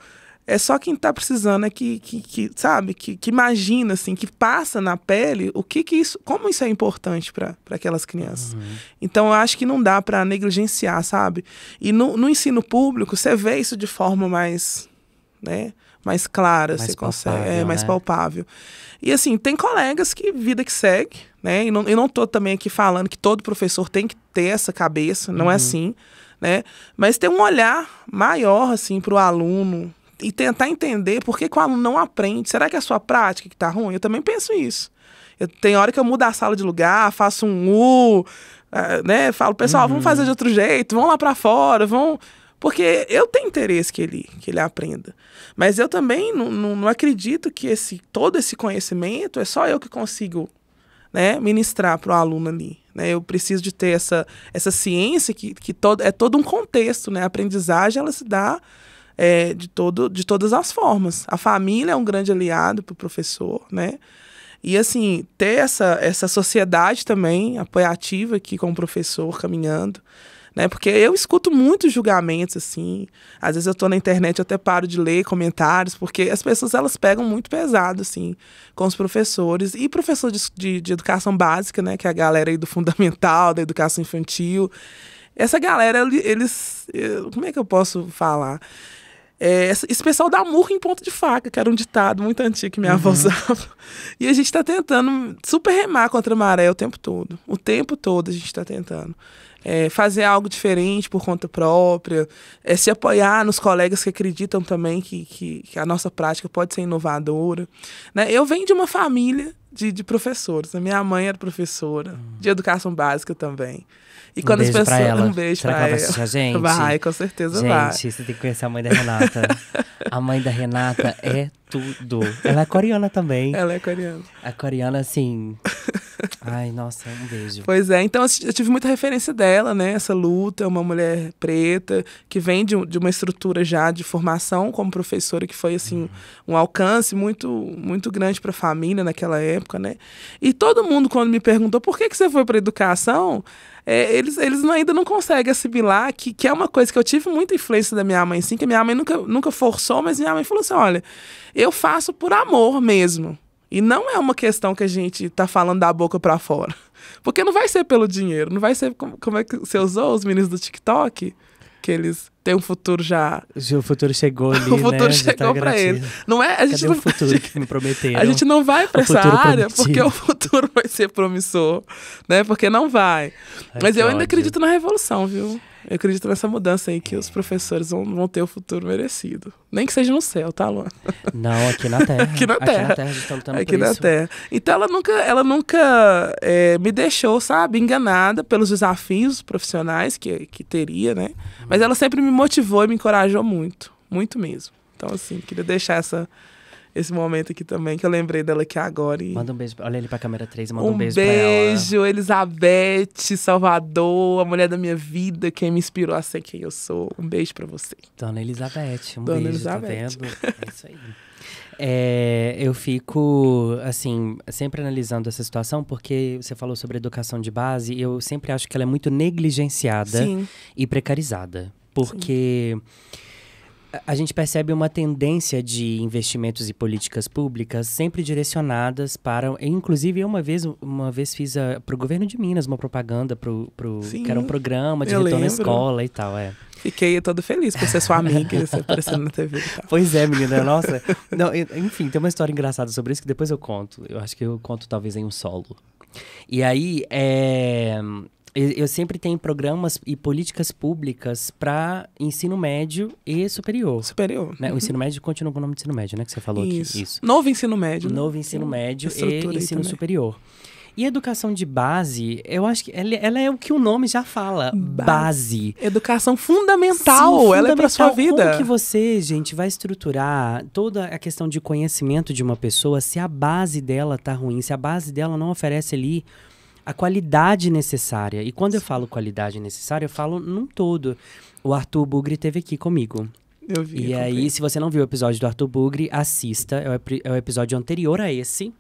[SPEAKER 2] é só quem está precisando é que, que, que sabe, que, que, imagina, assim, que passa na pele o que, que isso, como isso é importante para aquelas crianças. Uhum. Então, eu acho que não dá para negligenciar, sabe? E no, no ensino público, você vê isso de forma mais, né, mais clara, mais você consegue, é, palpável, é mais né? palpável. E assim, tem colegas que vida que segue, né? E não, eu não tô também aqui falando que todo professor tem que ter essa cabeça, não é uhum. é assim, né? Mas tem um olhar maior, assim, para o aluno, e tentar entender por que, que o aluno não aprende. Será que é a sua prática que está ruim? Eu também penso isso. Eu, tem hora que eu mudo a sala de lugar, faço um U, uh, né? Falo, pessoal, uhum. vamos fazer de outro jeito, vão lá para fora, vão. Porque eu tenho interesse que ele, que ele aprenda. Mas eu também não, não, não acredito que esse, todo esse conhecimento é só eu que consigo né, ministrar para o aluno ali. Né? Eu preciso de ter essa, essa ciência que, que todo, é todo um contexto. Né? A aprendizagem ela se dá é, de, todo, de todas as formas. A família é um grande aliado para o professor, né? E assim, ter essa, essa sociedade também apoiativa aqui com o professor caminhando. Né? Porque eu escuto muitos julgamentos, assim. Às vezes eu estou na internet, eu até paro de ler comentários, porque as pessoas, elas pegam muito pesado, assim, com os professores. E professor de, de, de educação básica, né? Que é a galera aí do fundamental, da educação infantil. Essa galera, eles... Como é que eu posso falar? É, esse pessoal dá murro em ponto de faca, que era um ditado muito antigo que minha uhum. avó usava. E a gente está tentando super remar contra a maré o tempo todo. O tempo todo a gente está tentando. É, fazer algo diferente por conta própria, é, se apoiar nos colegas que acreditam também que, que, que, a nossa prática pode ser inovadora. Né? Eu venho de uma família de, de professores. Né? minha mãe era professora, uhum. de educação básica também. E quando um as pessoas. Pra ela. Um beijo Será pra ela. ela. Vai, gente? vai, com certeza gente, vai. Gente, você
[SPEAKER 1] tem que conhecer a mãe da Renata. a mãe da Renata é tudo. Ela é coreana também. Ela é coreana. A coreana, assim. Ai, nossa, um beijo.
[SPEAKER 2] Pois é, então eu tive muita referência dela, né? Essa luta, uma mulher preta que vem de, de uma estrutura já de formação como professora, que foi, assim, uhum. um alcance muito, muito grande para a família naquela época, né? E todo mundo, quando me perguntou por que, que você foi para educação, é, eles, eles ainda não conseguem assimilar que, que é uma coisa que eu tive muita influência da minha mãe, sim, que minha mãe nunca, nunca forçou, mas minha mãe falou assim: olha, eu faço por amor mesmo. E não é uma questão que a gente tá falando da boca para fora. Porque não vai ser pelo dinheiro, não vai ser como, como é que você usou os meninos do TikTok que eles têm um futuro já.
[SPEAKER 1] O futuro chegou ali, O futuro né? Tá chegou tá para eles. Não é? A gente Cadê não... o futuro que me prometeram? A gente não vai para essa área prometido. porque o
[SPEAKER 2] futuro vai ser promissor, né? Porque não vai. Ai, Mas eu ainda ódio. acredito na revolução, viu? Eu acredito nessa mudança aí que os professores vão, vão ter o futuro merecido. Nem que seja no céu, tá, Luan?
[SPEAKER 1] Não, aqui na Terra. aqui na Terra. Aqui na Terra, lutando aqui na isso. Terra.
[SPEAKER 2] Então ela nunca, ela nunca é, me deixou, sabe, enganada pelos desafios profissionais que, que teria, né? Mas uhum. ela sempre me motivou e me encorajou muito. Muito mesmo. Então, assim, queria deixar essa esse momento aqui também, que eu lembrei dela aqui agora. E... Manda um beijo. Olha ele pra câmera 3 manda um, um beijo, beijo pra ela. Elizabeth, Salvador, a mulher da minha vida, quem me inspirou a ser
[SPEAKER 1] quem eu sou. Um beijo pra você. Dona Elizabeth, um Dona beijo, tá Elizabeth. tá vendo? É isso aí. É, eu fico, assim, sempre analisando essa situação, porque você falou sobre educação de base, e eu sempre acho que ela é muito negligenciada Sim. e precarizada. Porque. Sim a gente percebe uma tendência de investimentos e políticas públicas sempre direcionadas para. Inclusive, eu uma vez, uma vez fiz ah, para o governo de Minas uma propaganda, pro, pro, Sim, que era um programa de retorno à escola e tal. É. Fiquei todo feliz por ser sua amiga e você aparecendo na TV. Pois é, menina, nossa. Não, enfim, tem uma história engraçada sobre isso que depois eu conto. Eu acho que eu conto talvez em um solo. E aí, é, eu, sempre tenho programas e políticas públicas para ensino médio e superior. Superior. Né? O uhum. ensino médio continua com o nome de ensino médio, né? Que você falou isso. aqui. Isso. Novo ensino médio. Né? Novo né? ensino médio e ensino também. superior. E educação de base, eu acho que ela, ela, é o que o nome já fala, base. Educação fundamental, Sim, fundamental. ela é para sua vida. Como que você, gente, vai estruturar toda a questão de conhecimento de uma pessoa se a base dela tá ruim, se a base dela não oferece ali a qualidade necessária. E quando eu falo qualidade necessária, eu falo num todo. O Arthur Bugre teve aqui comigo. Eu vi. E aí, se você não viu o episódio do Arthur Bugre, assista. É o, é o episódio anterior a esse.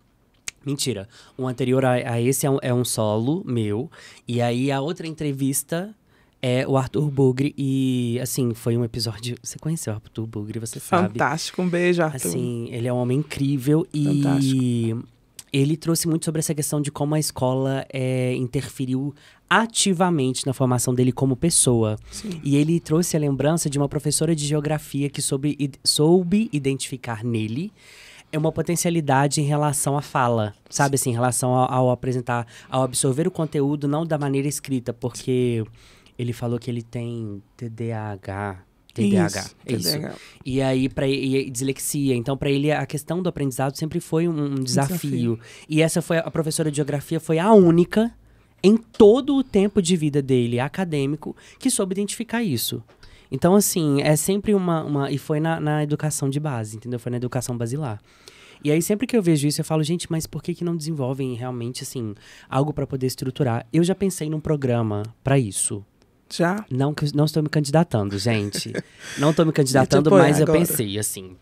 [SPEAKER 1] Mentira. O anterior a, a esse é um, é um solo meu. E aí, a outra entrevista é o Arthur Bugre e assim, foi um episódio, você conheceu o Arthur Bugre, você Fantástico, sabe. Fantástico, um beijo, Arthur. Assim, ele é um homem incrível e Fantástico ele trouxe muito sobre essa questão de como a escola é, interferiu ativamente na formação dele como pessoa. Sim. E ele trouxe a lembrança de uma professora de geografia que soube, soube identificar nele é uma potencialidade em relação à fala, sabe assim, em relação ao, ao, apresentar, ao absorver o conteúdo não da maneira escrita, porque ele falou que ele tem TDAH, TDAH. Isso, isso. TDAH. E aí para dislexia. Então para ele a questão do aprendizado sempre foi um, um desafio. desafio. E essa foi a professora de geografia foi a única em todo o tempo de vida dele acadêmico que soube identificar isso. Então, assim, é sempre uma. uma e foi na, na, educação de base, entendeu? Foi na educação basilar. E aí, sempre que eu vejo isso, eu falo, gente, mas por que, que não desenvolvem realmente, assim, algo para poder estruturar? Eu já pensei num programa para isso. Já? Não, não estou me candidatando, gente. não estou me candidatando, tipo, mas agora. eu pensei, assim,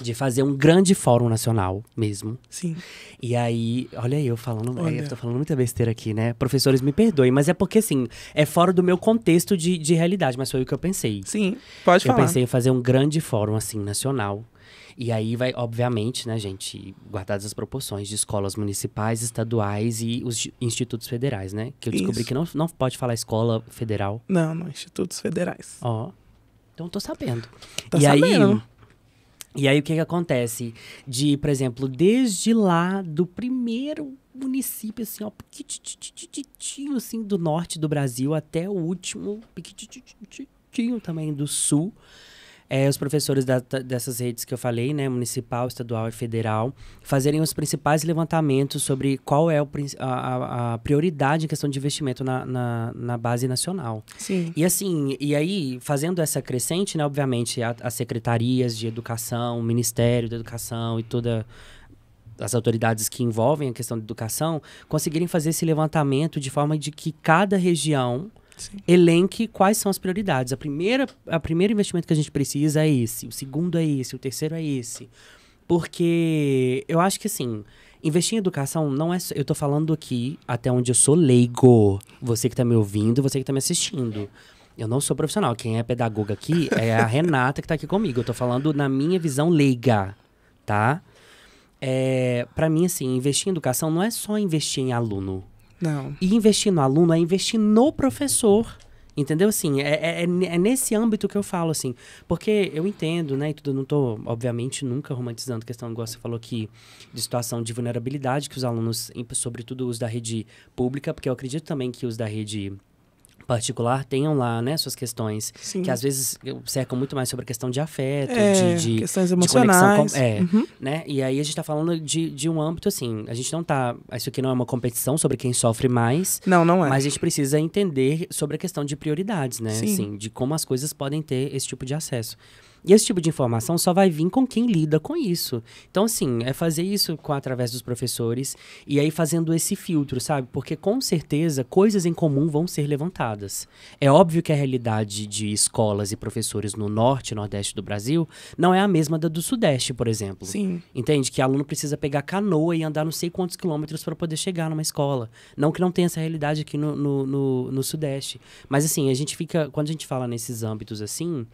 [SPEAKER 1] de fazer um grande fórum nacional mesmo. Sim. E aí, olha eu falando, é, olha. eu tô falando muita besteira aqui, né? Professores me perdoem, mas é porque assim, é fora do meu contexto de, de realidade, mas foi o que eu pensei. Sim, pode eu falar. Eu pensei em fazer um grande fórum assim nacional e aí vai, obviamente, né, gente, guardadas as proporções de escolas municipais, estaduais e os institutos federais, né? Que eu descobri Isso. que não, não pode falar escola federal.
[SPEAKER 2] Não, não, institutos
[SPEAKER 1] federais. Ó. Então tô sabendo. Tá e sabendo. aí. E aí o que, que acontece? De, por exemplo, desde lá do primeiro município, assim, ó, pequititinho, assim, do norte do Brasil até o último, pequititinho também do sul é, os professores da, dessas redes que eu falei, né, municipal, estadual e federal, fazerem os principais levantamentos sobre qual é o, a, a, prioridade em questão de investimento na, na, na, base nacional. Sim. E assim, e aí, fazendo essa crescente, né, obviamente, as secretarias de educação, o Ministério da Educação e toda as autoridades que envolvem a questão da educação conseguirem fazer esse levantamento de forma de que cada região Sim. elenque quais são as prioridades. A primeira, a primeiro investimento que a gente precisa é esse, o segundo é esse, o terceiro é esse. Porque eu acho que assim, investir em educação não é. Eu tô falando aqui até onde eu sou leigo. Você que tá me ouvindo, você que tá me assistindo. Eu não sou profissional. Quem é pedagoga aqui é a Renata que tá aqui comigo. Eu tô falando na minha visão leiga, tá? É, para mim, assim, investir em educação não é só investir em aluno. Não. E investir no aluno é investir no professor. Entendeu? Assim, é, é, é, é, nesse âmbito que eu falo, assim. Porque eu entendo, né? E tudo, não estou obviamente, nunca romantizando a questão, igual você falou aqui, de situação de vulnerabilidade que os alunos, sobretudo os da rede pública, porque eu acredito também que os da rede particular tenham lá, né, suas questões. Sim. Que às vezes eh, cercam muito mais sobre a questão de afeto, é, de, de, questões emocionais. De com, é, uhum. né? E aí a gente está falando de, de um âmbito assim, a gente não tá. Isso aqui não é uma competição sobre quem sofre mais. Não, não é. Mas a gente precisa entender sobre a questão de prioridades, né? Sim. Assim, de como as coisas podem ter esse tipo de acesso. E esse tipo de informação só vai vir com quem lida com isso. Então, assim, é fazer isso com, através dos professores e aí fazendo esse filtro, sabe? Porque com certeza coisas em comum vão ser levantadas. É óbvio que a realidade de escolas e professores no norte e nordeste do Brasil não é a mesma da do sudeste, por exemplo. Sim. Entende? Que aluno precisa pegar canoa e andar não sei quantos quilômetros para poder chegar numa escola. Não que não tenha essa realidade aqui no, no, no, no sudeste. Mas, assim, a gente fica, quando a gente fala nesses âmbitos assim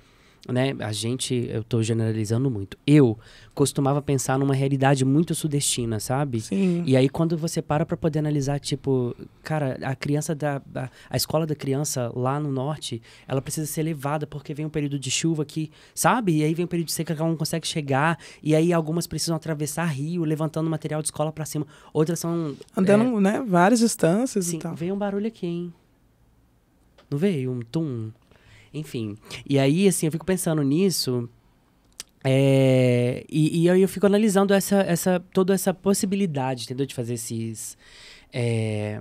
[SPEAKER 1] né? A gente, eu estou generalizando muito. Eu costumava pensar numa realidade muito sudestina, sabe? Sim. E aí quando você para para poder analisar, tipo, cara, a criança da a, a, escola da criança lá no norte, ela precisa ser levada porque vem um período de chuva que, sabe? E aí vem um período de seca que ela não consegue chegar, e aí algumas precisam atravessar rio, levantando material de escola para cima. Outras são andando, é, né,
[SPEAKER 2] várias distâncias sim, e tal.
[SPEAKER 1] vem um barulho aqui, hein? Não veio um tum? Enfim. E aí, assim, eu fico pensando nisso. É, e, e aí eu fico analisando essa, essa, toda essa possibilidade, entendeu? De fazer esses. É,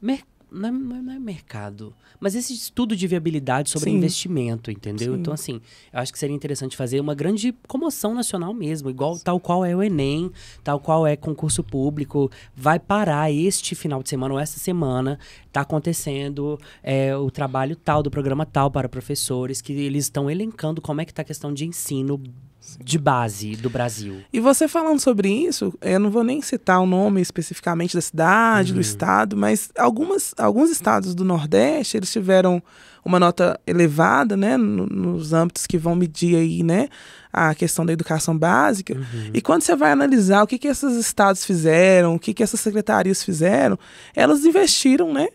[SPEAKER 1] mercados é, não é, não é, mercado, mas esse estudo de viabilidade sobre Sim. investimento, entendeu? Então, Sim. Então, assim, eu acho que seria interessante fazer uma grande comoção nacional mesmo, igual Sim. tal qual é o Enem, tal qual é concurso público. Vai parar este final de semana ou essa semana, está acontecendo é, o trabalho tal do programa tal para professores, que eles estão elencando como é que está a questão de ensino de base do Brasil.
[SPEAKER 2] E você falando sobre isso, eu não vou nem citar o nome especificamente da cidade, uhum. do estado, mas algumas, alguns estados do Nordeste, eles tiveram uma nota elevada, né, no, nos âmbitos que vão medir aí, né, a questão da educação básica. Uhum. E quando você vai analisar o que que esses estados fizeram, o que que essas secretarias fizeram, elas investiram, né,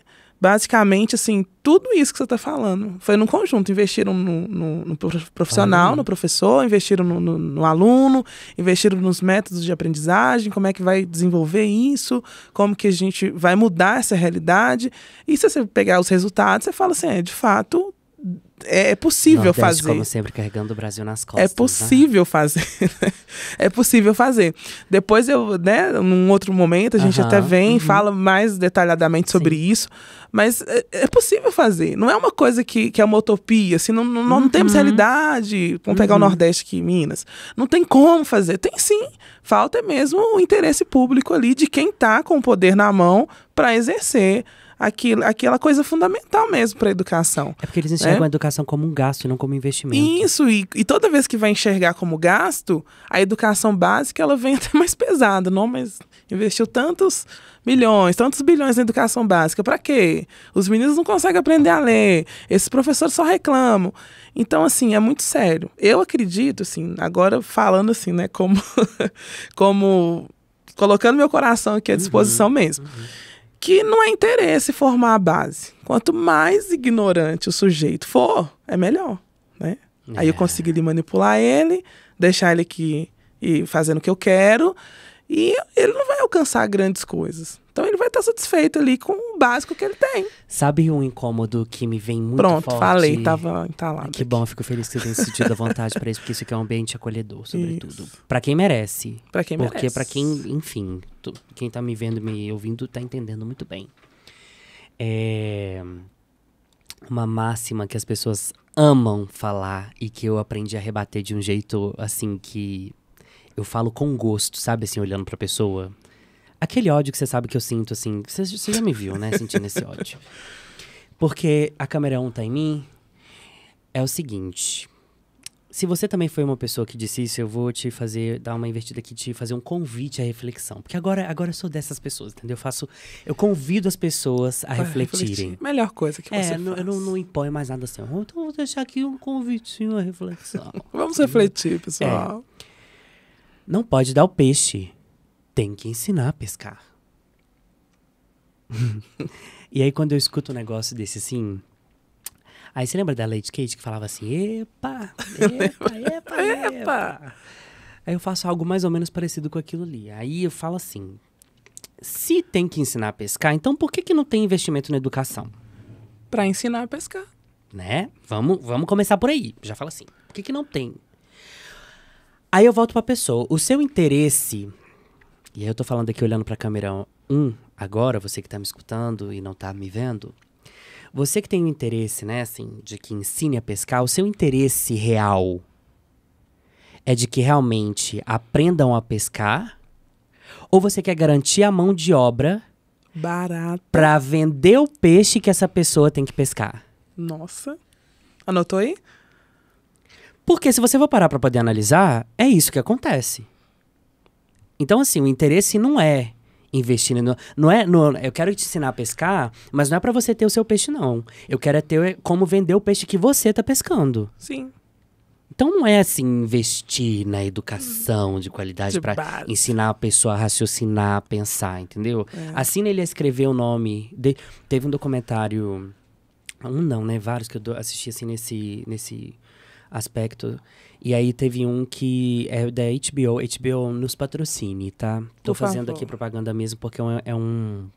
[SPEAKER 2] basicamente, assim, tudo isso que você está falando foi num conjunto. Investiram no, no, no profissional, ah, no professor, investiram no, no, aluno, investiram nos métodos de aprendizagem, como é que vai desenvolver isso, como que a gente vai mudar essa realidade. E se você pegar os resultados, você fala assim, é, de fato, é, é possível Nordeste, fazer. Como
[SPEAKER 1] sempre, carregando o Brasil nas é costas. É possível
[SPEAKER 2] fazer. é possível fazer. Depois eu, né, num outro momento, a gente até vem e uhum. fala mais detalhadamente sobre isso. Mas é, é, possível fazer. Não é uma coisa que, que é uma utopia. Assim, não, não, não uhum. temos realidade. Vamos pegar o uhum. Nordeste aqui, Minas. Não tem como fazer. Tem sim. Falta é mesmo o interesse público ali de quem está com o poder na mão para exercer aquilo, aquela coisa fundamental mesmo para a educação. É porque eles né? enxergam né? a
[SPEAKER 1] educação como um gasto, e não como investimento.
[SPEAKER 2] Isso, e, e, toda vez que vai enxergar como gasto, a educação básica ela vem até mais pesada, não? Mas investiu tantos milhões, tantos bilhões na educação básica, para quê? Os meninos não conseguem aprender a ler, esses professores só reclamam. Então, assim, é muito sério. Eu acredito, assim, agora falando assim, né, como, como colocando meu coração aqui à uhum, disposição uhum, mesmo. Uhum que não é interesse formar a base. Quanto mais ignorante o sujeito for, é melhor, né? É. Aí eu é. consegui manipular ele, deixar ele aqui e fazendo o que eu quero, e ele não vai alcançar grandes coisas. Então ele vai estar tá satisfeito ali com o básico que ele tem.
[SPEAKER 1] Sabe um incômodo que me vem muito Pronto, forte? falei, tava tá entalado. Tá que aqui. bom, fico feliz que você tenha sentido a vontade para isso, porque isso aqui é um ambiente acolhedor, sobretudo. Para quem merece. Para quem merece. Porque para quem, enfim, tu, quem tá me vendo, me ouvindo, tá entendendo muito bem. É uma máxima que as pessoas amam falar e que eu aprendi a rebater de um jeito assim que eu falo com gosto, sabe, assim, olhando pra pessoa. Aquele ódio que você sabe que eu sinto, assim. Você, já me viu, né, sentindo esse ódio. Porque a câmera 1 tá em mim. É o seguinte. Se você também foi uma pessoa que disse isso, eu vou te fazer, dar uma investida aqui, te fazer um convite à reflexão. Porque agora, agora eu sou dessas pessoas, entendeu? Eu faço. Eu convido as pessoas a refletirem. Refletir. Melhor coisa que você é, faz. Eu não, não imponho mais nada assim. Então eu vou deixar aqui um convitinho à reflexão. Vamos refletir, é. pessoal. É. Não pode dar o peixe. Tem que ensinar a pescar. e aí, quando eu escuto um negócio desse assim. Aí você lembra da Lady Kate que falava assim: epa, epa, epa, epa. epa. Aí eu faço algo mais ou menos parecido com aquilo ali. Aí eu falo assim: se tem que ensinar a pescar, então por que, que não tem investimento na educação?
[SPEAKER 2] Para ensinar a pescar.
[SPEAKER 1] Né? Vamos, vamos começar por aí. Já fala assim: por que, que não tem? Aí eu volto pra pessoa. O seu interesse. E aí eu tô falando aqui olhando pra câmera 1 agora, você que tá me escutando e não tá me vendo. Você que tem um interesse, né, assim, de que ensine a pescar, o seu interesse real é de que realmente aprendam a pescar? Ou você quer garantir a mão de obra barata para vender o peixe que essa pessoa tem que pescar?
[SPEAKER 2] Nossa.
[SPEAKER 1] Anotou aí? Porque se você for parar para poder analisar, é isso que acontece. Então, assim, o interesse não é investir. No, não é, no, eu quero te ensinar a pescar, mas não é para você ter o seu peixe, não. Eu quero é ter como vender o peixe que você tá pescando. Sim. Então não é assim investir na educação de qualidade para ensinar a pessoa a raciocinar, a pensar, entendeu? É. Assim ele escreveu o nome. De, teve um documentário. Um não, né? Vários que eu assisti assim nesse, nesse aspecto. E aí teve um que é da HBO. HBO nos patrocine, tá? Tô Por fazendo favor. aqui propaganda mesmo porque é, é um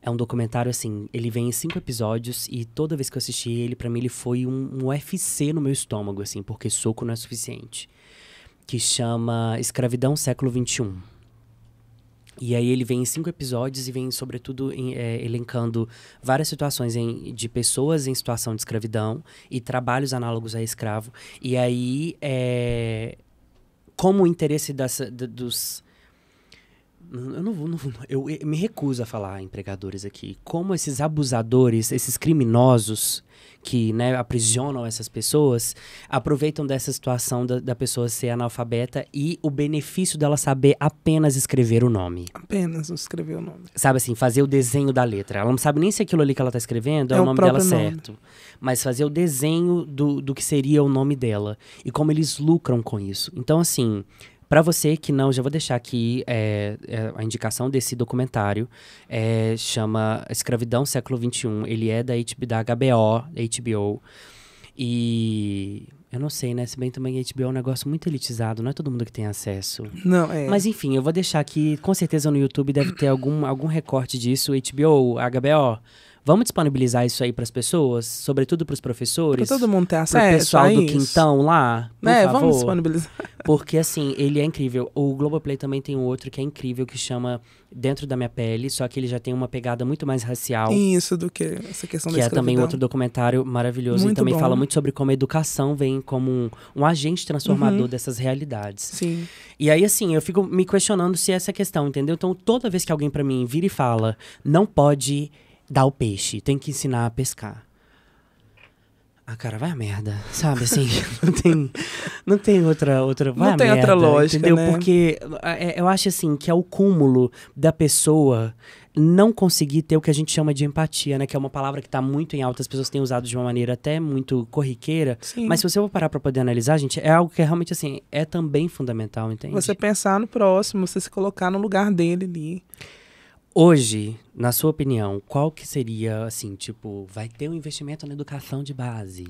[SPEAKER 1] é um documentário assim, ele vem em cinco episódios e toda vez que eu assisti ele, para mim ele foi um, um UFC no meu estômago, assim, porque soco não é suficiente. Que chama Escravidão Século XXI. E aí ele vem em cinco episódios e vem, sobretudo, em, é, elencando várias situações em, de pessoas em situação de escravidão e trabalhos análogos a escravo. E aí, é, como o interesse das, dos eu não vou, não vou eu, me recuso a falar empregadores aqui. Como esses abusadores, esses criminosos que né, aprisionam essas pessoas, aproveitam dessa situação da, da, pessoa ser analfabeta e o benefício dela saber apenas escrever o nome.
[SPEAKER 2] Apenas escrever o nome.
[SPEAKER 1] Sabe assim, fazer o desenho da letra. Ela não sabe nem se aquilo ali que ela está escrevendo é, é o nome dela nome. certo. Mas fazer o desenho do, do que seria o nome dela. E como eles lucram com isso. Então, assim, para você que não, já vou deixar aqui é, é, a indicação desse documentário. É, chama Escravidão Século XXI. Ele é da, HBO, da HBO, HBO. E eu não sei, né? Se bem também HBO é um negócio muito elitizado, não é todo mundo que tem acesso. Não, é. Mas enfim, eu vou deixar aqui, com certeza no YouTube deve ter algum, algum recorte disso, HBO, HBO. Vamos disponibilizar isso aí para as pessoas, sobretudo para os professores. Pra todo mundo ter acesso. Pro pessoal do quintão lá. Por é, favor. vamos disponibilizar. Porque assim, ele é incrível. O Globoplay também tem um outro que é incrível que chama Dentro da Minha Pele, só que ele já tem uma pegada muito mais racial. Isso
[SPEAKER 2] do que essa questão que da Que é também outro documentário
[SPEAKER 1] maravilhoso muito e também bom. fala muito sobre como a educação vem como um, um agente transformador uhum. dessas realidades. Sim. E aí assim, eu fico me questionando se é essa questão, entendeu? Então, toda vez que alguém para mim vira e fala, não pode dar o peixe, tem que ensinar a pescar. a cara, vai a merda, sabe assim? não, tem, não tem outra. outra vai não tem merda, outra lógica. Entendeu? Né? Porque é, eu acho assim que é o cúmulo da pessoa não conseguir ter o que a gente chama de empatia, né? Que é uma palavra que está muito em alta, as pessoas têm usado de uma maneira até muito corriqueira. Sim. Mas se você for parar para poder analisar, gente, é algo que é realmente assim, é também fundamental, entende? Você
[SPEAKER 2] pensar no próximo, você se colocar no lugar dele ali.
[SPEAKER 1] Hoje, na sua opinião, qual que seria, assim, tipo, vai ter um investimento na educação de base?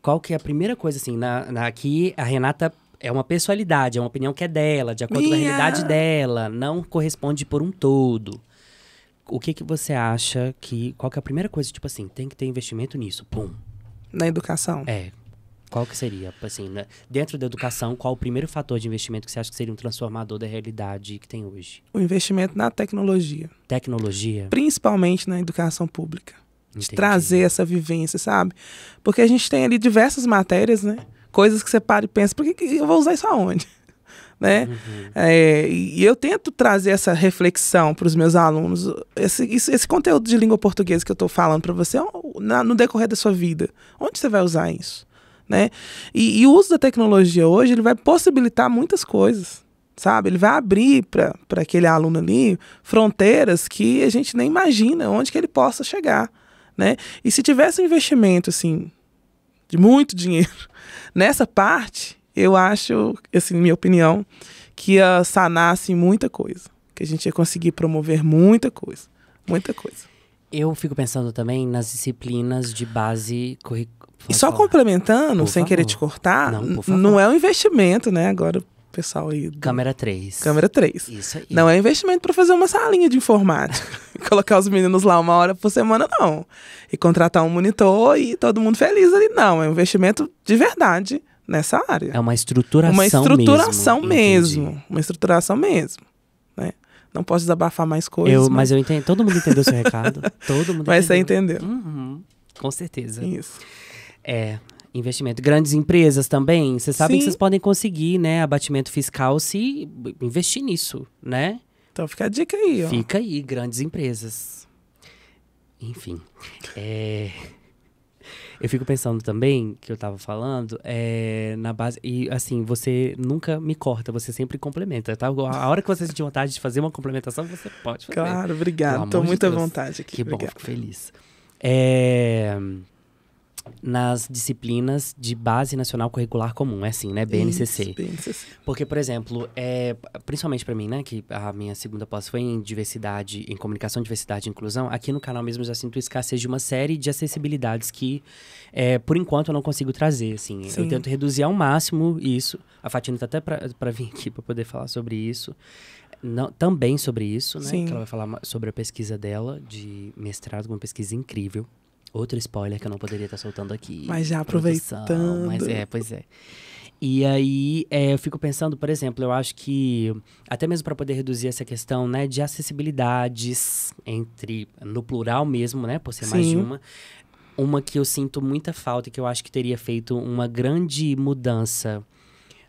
[SPEAKER 1] Qual que é a primeira coisa, assim, na, na aqui a Renata é uma pessoalidade, é uma opinião que é dela, de acordo Minha. com a realidade dela, não corresponde por um todo. O que que você acha que, qual que é a primeira coisa, tipo assim, tem que ter investimento nisso, pum. Na educação? É. Qual que seria, tipo assim, né? dentro da educação, qual o primeiro fator de investimento que você acha que seria um transformador da realidade que tem hoje?
[SPEAKER 2] O investimento na tecnologia.
[SPEAKER 1] Tecnologia?
[SPEAKER 2] Principalmente na educação pública. Entendi. De trazer essa vivência, sabe? Porque a gente tem ali diversas matérias, né? Coisas que você para e pensa, por que, que eu vou usar isso aonde? né? Uhum. É, e eu tento trazer essa reflexão para os meus alunos. Esse, esse, esse, conteúdo de língua portuguesa que eu estou falando para você, é na, no decorrer da sua vida, onde você vai usar isso? né? E, e o uso da tecnologia hoje, ele vai possibilitar muitas coisas sabe? Ele vai abrir para aquele aluno ali fronteiras que a gente nem imagina onde que ele possa chegar, né? E se tivesse um investimento, assim, de muito dinheiro nessa parte, eu acho, assim, minha opinião, que ia sanar, assim, muita coisa. Que a gente ia conseguir promover muita coisa, muita coisa.
[SPEAKER 1] Eu fico pensando também nas disciplinas de base curricular. E só complementando, por sem favor. querer te cortar, não, não
[SPEAKER 2] é um investimento, né? Agora pessoal aí. Do... Câmera 3. Câmera 3. Isso aí. Não é investimento para fazer uma salinha de informática. Colocar os meninos lá uma hora por semana, não. E contratar um monitor e todo mundo feliz ali, não. É um investimento de verdade nessa área.
[SPEAKER 1] É uma estruturação. Uma estruturação mesmo. mesmo.
[SPEAKER 2] Uma estruturação mesmo não posso desabafar mais coisas. Eu, mas... mas... eu entendo, todo mundo entendeu seu recado. Todo mundo entendeu. Mas você
[SPEAKER 1] entendeu. Uhum, com certeza. Isso. É, investimento. Grandes empresas também, vocês sabem que vocês podem conseguir, né, abatimento fiscal se investir nisso, né? Então fica a dica aí, ó. Fica aí, grandes empresas. Enfim. É... Eu fico pensando também, que eu tava falando, é, na base. E assim, você nunca me corta, você sempre complementa, tá? A hora que você sentir vontade de fazer uma complementação, você pode fazer. Claro, obrigado. Tô muito à vontade aqui. Que obrigado. bom, fico feliz. É nas disciplinas de base nacional curricular comum, é assim, né? BNCC. Isso, BNCC. Porque, por exemplo, é, principalmente para mim, né, que a minha segunda pós foi em diversidade, em comunicação, diversidade e inclusão, aqui no canal mesmo já sinto escassez de uma série de acessibilidades que, é, por enquanto, eu não consigo trazer, assim. Sim. Eu tento reduzir ao máximo isso. A Fatina tá até para vir aqui para poder falar sobre isso. Não, também sobre isso, né? Sim. Que ela vai falar sobre a pesquisa dela de mestrado, uma pesquisa incrível. Outro spoiler que eu não poderia estar soltando aqui. Mas já aproveitando. Produção, mas é, pois é. E aí é, eu fico pensando, por exemplo, eu acho que até mesmo para poder reduzir essa questão, né, de acessibilidades entre no plural mesmo, né, por ser Sim. mais de uma, uma que eu sinto muita falta e que eu acho que teria feito uma grande mudança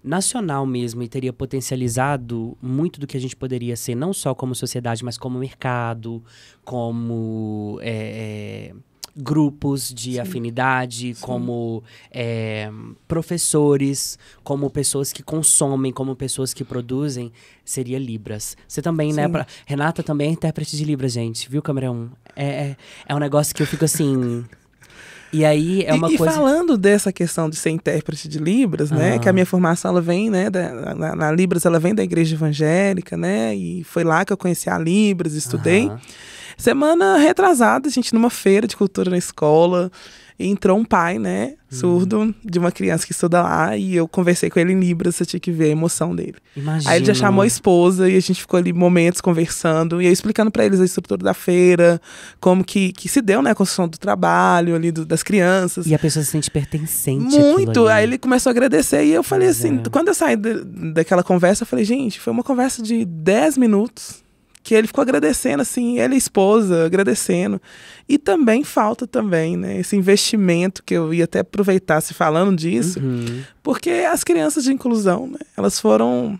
[SPEAKER 1] nacional mesmo e teria potencializado muito do que a gente poderia ser, não só como sociedade, mas como mercado, como é, é, grupos de Sim. afinidade, Sim. como é, professores, como pessoas que consomem, como pessoas que produzem, seria Libras. Você também, né, Sim. né? Pra... Renata também é intérprete de Libras, gente, viu, Câmera É, é, é um negócio que eu fico assim. E aí é uma e, coisa. E
[SPEAKER 2] falando dessa questão de ser intérprete
[SPEAKER 1] de Libras, né, ah. né? Que a minha
[SPEAKER 2] formação ela vem, né? Da, na, na, Libras ela vem da igreja evangélica, né? E foi lá que eu conheci a Libras, estudei. Ah. Semana retrasada, a gente numa feira de cultura na escola, entrou um pai, né, uhum. surdo, uhum. de uma criança que estuda lá, e eu conversei com ele em Libras, eu tinha que ver a emoção dele. Imagina. Aí ele já chamou a esposa e a gente ficou ali momentos conversando, e eu explicando para eles a estrutura da feira, como que, que se deu, né, a construção do trabalho ali do, das crianças. E a pessoa se sente
[SPEAKER 1] pertencente. Muito.
[SPEAKER 2] Aí ele começou a agradecer e eu falei Mas assim, é. quando eu saí de, daquela conversa, eu falei, gente, foi uma conversa de 10 minutos que ele ficou agradecendo, assim, ele e a esposa agradecendo. E também falta também, né, esse investimento que eu ia até aproveitar se falando disso, uhum. porque as crianças de inclusão, né, elas foram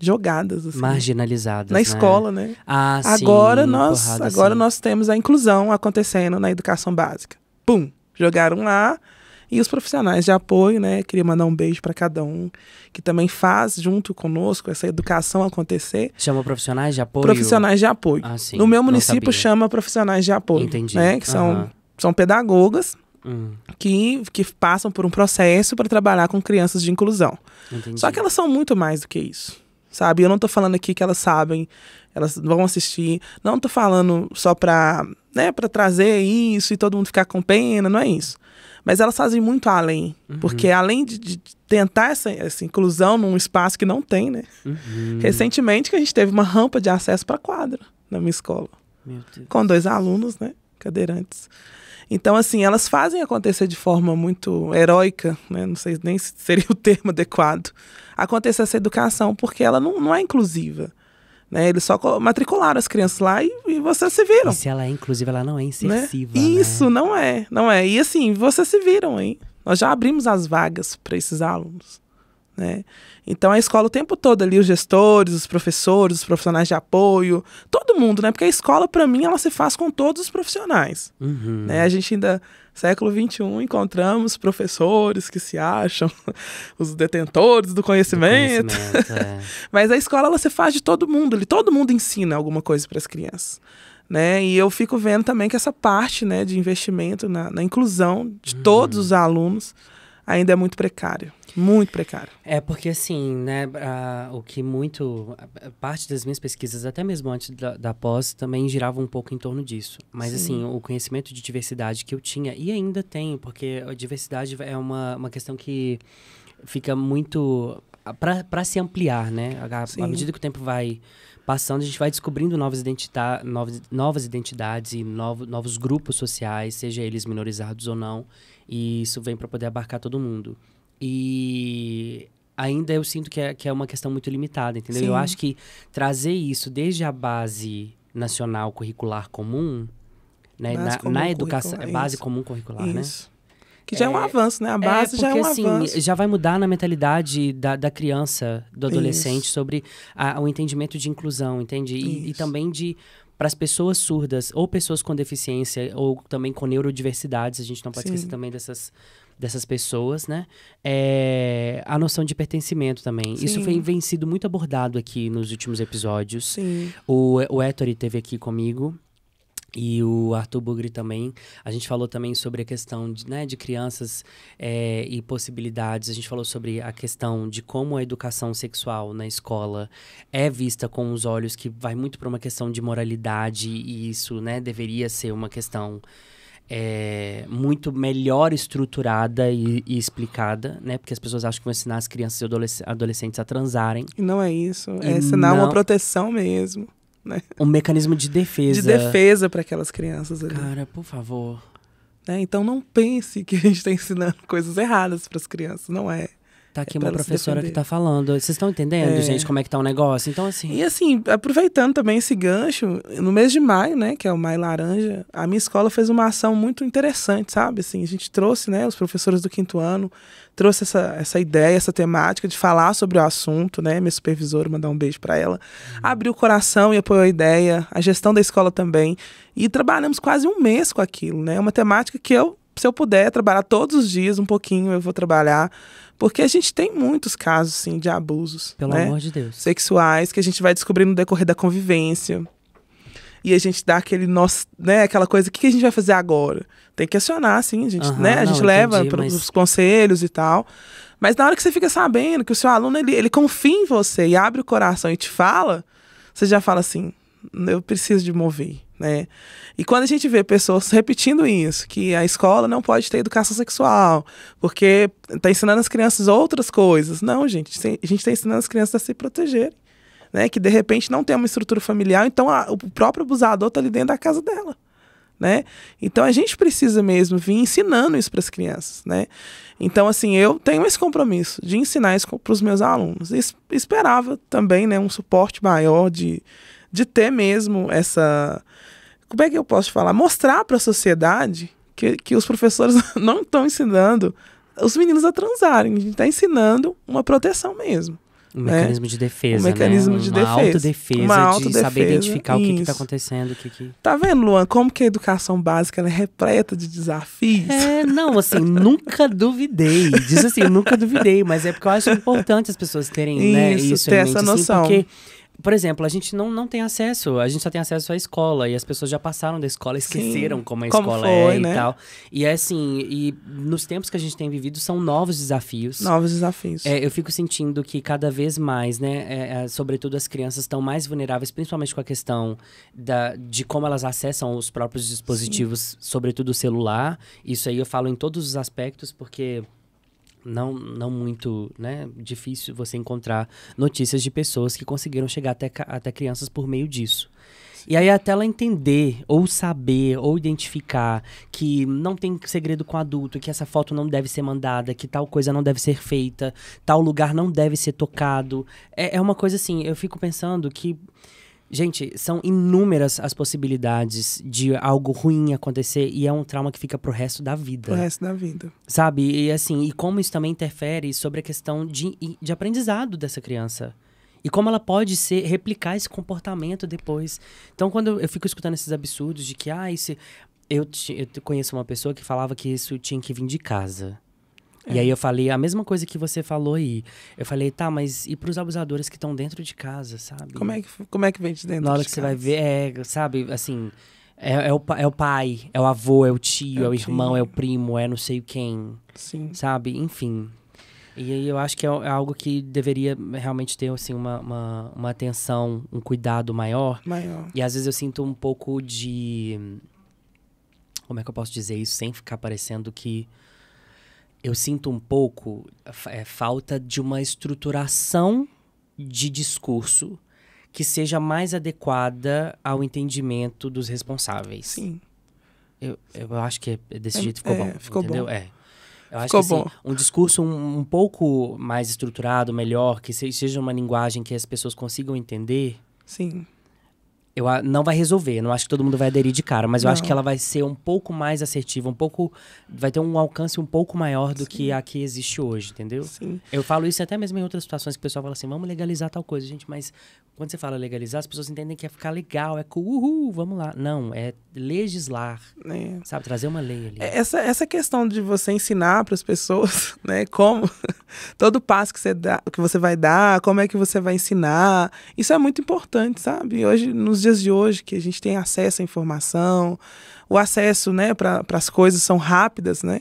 [SPEAKER 2] jogadas assim, marginalizadas na né? escola, né? Ah, agora sim, nós agora nós temos a inclusão acontecendo na educação básica. Pum, jogaram lá, e os profissionais de apoio, né? Queria mandar um beijo para cada um que também faz junto conosco essa educação acontecer. Chama profissionais de apoio? Profissionais de apoio. Ah, sim, no meu município chama profissionais de apoio. Entendi. Né? Que são, uhum. são pedagogas Hum. que, que passam por um processo para trabalhar com crianças de inclusão. Entendi. Só que elas são muito mais do que isso. Sabe? Eu não estou falando aqui que elas sabem, elas vão assistir. Não estou falando só para né, pra trazer isso e todo mundo ficar com pena, não é isso. Mas elas fazem muito além. Uhum. Porque além de, de tentar essa, essa, inclusão num espaço que não tem, né? Uhum. Recentemente que a gente teve uma rampa de acesso para quadra na minha escola. Com dois alunos, né? Cadeirantes. Então, assim, elas fazem acontecer de forma muito heróica, né? não sei nem se seria o termo adequado, acontecer essa educação, porque ela não, não é inclusiva. Né? Eles só matricularam as crianças lá e, e vocês se viram. E se ela é inclusive
[SPEAKER 1] ela não é incisiva
[SPEAKER 2] né? né? Isso, né? não é, não é. E assim, vocês se viram, hein? Nós já abrimos as vagas para esses alunos. Né? Então a escola o tempo todo ali, os gestores, os professores, os profissionais de apoio, todo mundo, né? Porque a escola, para mim, ela se faz com todos os profissionais. Uhum. Né? A gente ainda Século XXI, encontramos professores que se acham os detentores do conhecimento. Do conhecimento é. Mas a escola ela se faz de todo mundo, todo mundo ensina alguma coisa para as crianças. Né? E eu fico vendo também que essa parte né, de investimento na, na inclusão de uhum. todos os alunos ainda é muito precário. Muito precário.
[SPEAKER 1] É porque, assim, né, uh, o que muito. Parte das minhas pesquisas, até mesmo antes da, da pós, também girava um pouco em torno disso. Mas, Sim. assim, o conhecimento de diversidade que eu tinha, e ainda tenho, porque a diversidade é uma, uma questão que fica muito. para se ampliar, né? À, à medida que o tempo vai passando, a gente vai descobrindo novas, identita novas, novas identidades e novos, novos grupos sociais, seja eles minorizados ou não. E isso vem para poder abarcar todo mundo. E ainda eu sinto que é, que é uma questão muito limitada, entendeu? Sim. Eu acho que trazer isso desde a base nacional curricular comum, né, na, comum na, educação, é base comum curricular, né? isso. né? Que já é, é, um avanço, né? A é, base é porque, já é um assim, avanço. Já vai mudar na mentalidade da, da criança, do adolescente, isso. sobre a, o entendimento de inclusão, entende? E, e também de para as pessoas surdas ou pessoas com deficiência ou também com neurodiversidades, a gente não pode Sim. esquecer também dessas dessas pessoas, né? É, a noção de pertencimento também. Sim. Isso foi, vem sido muito abordado aqui nos últimos episódios. Sim. O, o Ettore teve aqui comigo. E o Arthur Bugri também. A gente falou também sobre a questão de, né, de crianças é, e possibilidades. A gente falou sobre a questão de como a educação sexual na escola é vista com os olhos que vai muito para uma questão de moralidade e isso né, deveria ser uma questão é, muito melhor estruturada e, e, explicada, né? Porque as pessoas acham que vão ensinar as crianças e adolesc adolescentes a transarem. E
[SPEAKER 2] não é isso. É ensinar não... uma proteção mesmo.
[SPEAKER 1] Né? Um mecanismo de defesa. De defesa
[SPEAKER 2] para aquelas crianças ali. Cara, por favor. Né? então não pense que a gente está ensinando coisas erradas para as
[SPEAKER 1] crianças, não é. Tá aqui é uma professora que tá falando. Vocês estão entendendo, é. gente, como é que tá o negócio? Então, assim. E
[SPEAKER 2] assim, aproveitando também esse gancho, no mês de maio, né, que é o Maio Laranja, a minha escola fez uma ação muito interessante, sabe? Assim, a gente trouxe, né, os professores do quinto ano, trouxe essa, essa ideia, essa temática de falar sobre o assunto, né? Minha supervisora, mandar um beijo para ela. Uhum. Abriu o coração e apoiou a ideia, a gestão da escola também. E trabalhamos quase um mês com aquilo, né? Uma temática que eu se eu puder trabalhar todos os dias um pouquinho, eu vou trabalhar. Porque a gente tem muitos casos, sim, de abusos. Pelo né? amor de Deus. Sexuais, que a gente vai descobrir no decorrer da convivência. E a gente dá aquele nosso, né, aquela coisa, o que, que a gente vai fazer agora? Tem que acionar, sim, a gente, uhum, né? A gente leva para os conselhos e tal. Mas na hora que você fica sabendo que o seu aluno, ele, ele confia em você e abre o coração e te fala, você já fala assim, eu preciso de mover né? E quando a gente vê pessoas repetindo isso, que a escola não pode ter educação sexual, porque está ensinando as crianças outras coisas. Não, gente, a gente está ensinando as crianças a se protegerem, né? Que de repente não tem uma estrutura familiar, então a, o próprio abusador está ali dentro da casa dela. Né? Então a gente precisa mesmo vir ensinando isso para as crianças, né? Então assim eu tenho esse compromisso de ensinar isso para os meus alunos. E esperava também, né, um suporte maior de, de ter mesmo essa como é que eu posso te falar? Mostrar para a sociedade que, que os professores não estão ensinando os meninos a transarem. A gente está ensinando uma proteção mesmo. Um né? mecanismo de defesa. Um né? mecanismo né? de uma defesa. Autodefesa, uma autodefesa. De saber identificar isso. o que está acontecendo. O que que... Tá vendo, Luan, como que a educação básica é repleta de desafios?
[SPEAKER 1] É, não, assim, nunca duvidei. Diz assim, nunca duvidei, mas é porque eu acho importante as pessoas terem isso, né, isso ter essa mente, assim, noção. Assim, porque por exemplo, a gente não, não tem acesso, a gente só tem acesso à escola e as pessoas já passaram da escola, esqueceram Sim, como a como escola foi, é né? e tal. E é assim, e nos tempos que a gente tem vivido são novos desafios. Novos desafios. É, eu fico sentindo que cada vez mais, né, é, é, sobretudo as crianças estão mais vulneráveis, principalmente com a questão da, de como elas acessam os próprios dispositivos, Sim. sobretudo o celular. Isso aí eu falo em todos os aspectos, porque não, não muito né, difícil você encontrar notícias de pessoas que conseguiram chegar até, até crianças por meio disso. E aí até ela entender, ou saber, ou identificar que não tem segredo com adulto, que essa foto não deve ser mandada, que tal coisa não deve ser feita, tal lugar não deve ser tocado. É, é uma coisa assim, eu fico pensando que Gente, são inúmeras as possibilidades de algo ruim acontecer e é um trauma que fica pro resto da vida. Pro resto da vida. Sabe? E assim, e como isso também interfere sobre a questão de, de aprendizado dessa criança. E como ela pode ser, replicar esse comportamento depois. Então, quando eu fico escutando esses absurdos de que, ah, esse, eu, eu conheço uma pessoa que falava que isso tinha que vir de casa. É. E aí é. eu falei a mesma coisa que você falou aí. Eu falei, tá, mas e pros abusadores que estão dentro de casa, sabe? Como é que, como é que vem de dentro Na hora de que casa? você vai ver, é, sabe, assim... É, é, o, é o pai, é o avô, é o tio, é, é o irmão, tio. é o primo, é não sei quem. Sim. Sabe? Enfim. E aí eu acho que é, é algo que deveria realmente ter, assim, uma, uma, uma atenção, um cuidado maior. Maior. E às vezes eu sinto um pouco de... Como é que eu posso dizer isso sem ficar parecendo que eu sinto um pouco é, falta de uma estruturação de discurso que seja mais adequada ao entendimento dos responsáveis. Sim. Eu, eu acho que é, é desse é, jeito ficou é, bom. Ficou entendeu? bom. É. Eu acho ficou que, assim, bom. um discurso um, um, pouco mais estruturado, melhor, que seja uma linguagem que as pessoas consigam entender. Sim eu não vai resolver, não acho que todo mundo vai aderir de cara, mas eu não. acho que ela vai ser um pouco mais assertiva, um pouco vai ter um alcance um pouco maior do Sim. que a que existe hoje, entendeu? Sim. Eu falo isso até mesmo em outras situações que o pessoal fala assim, vamos legalizar tal coisa, gente, mas quando você fala legalizar, as pessoas entendem que é ficar legal, é cool, uhul, vamos lá. Não, é legislar, é. sabe, trazer uma lei ali.
[SPEAKER 2] É, essa essa questão de você ensinar para as pessoas, né, como todo passo que você dá, que você vai dar, como é que você vai ensinar, isso é muito importante, sabe? Hoje nos dias de hoje que a gente tem acesso à informação, o acesso né, para as coisas são rápidas, né?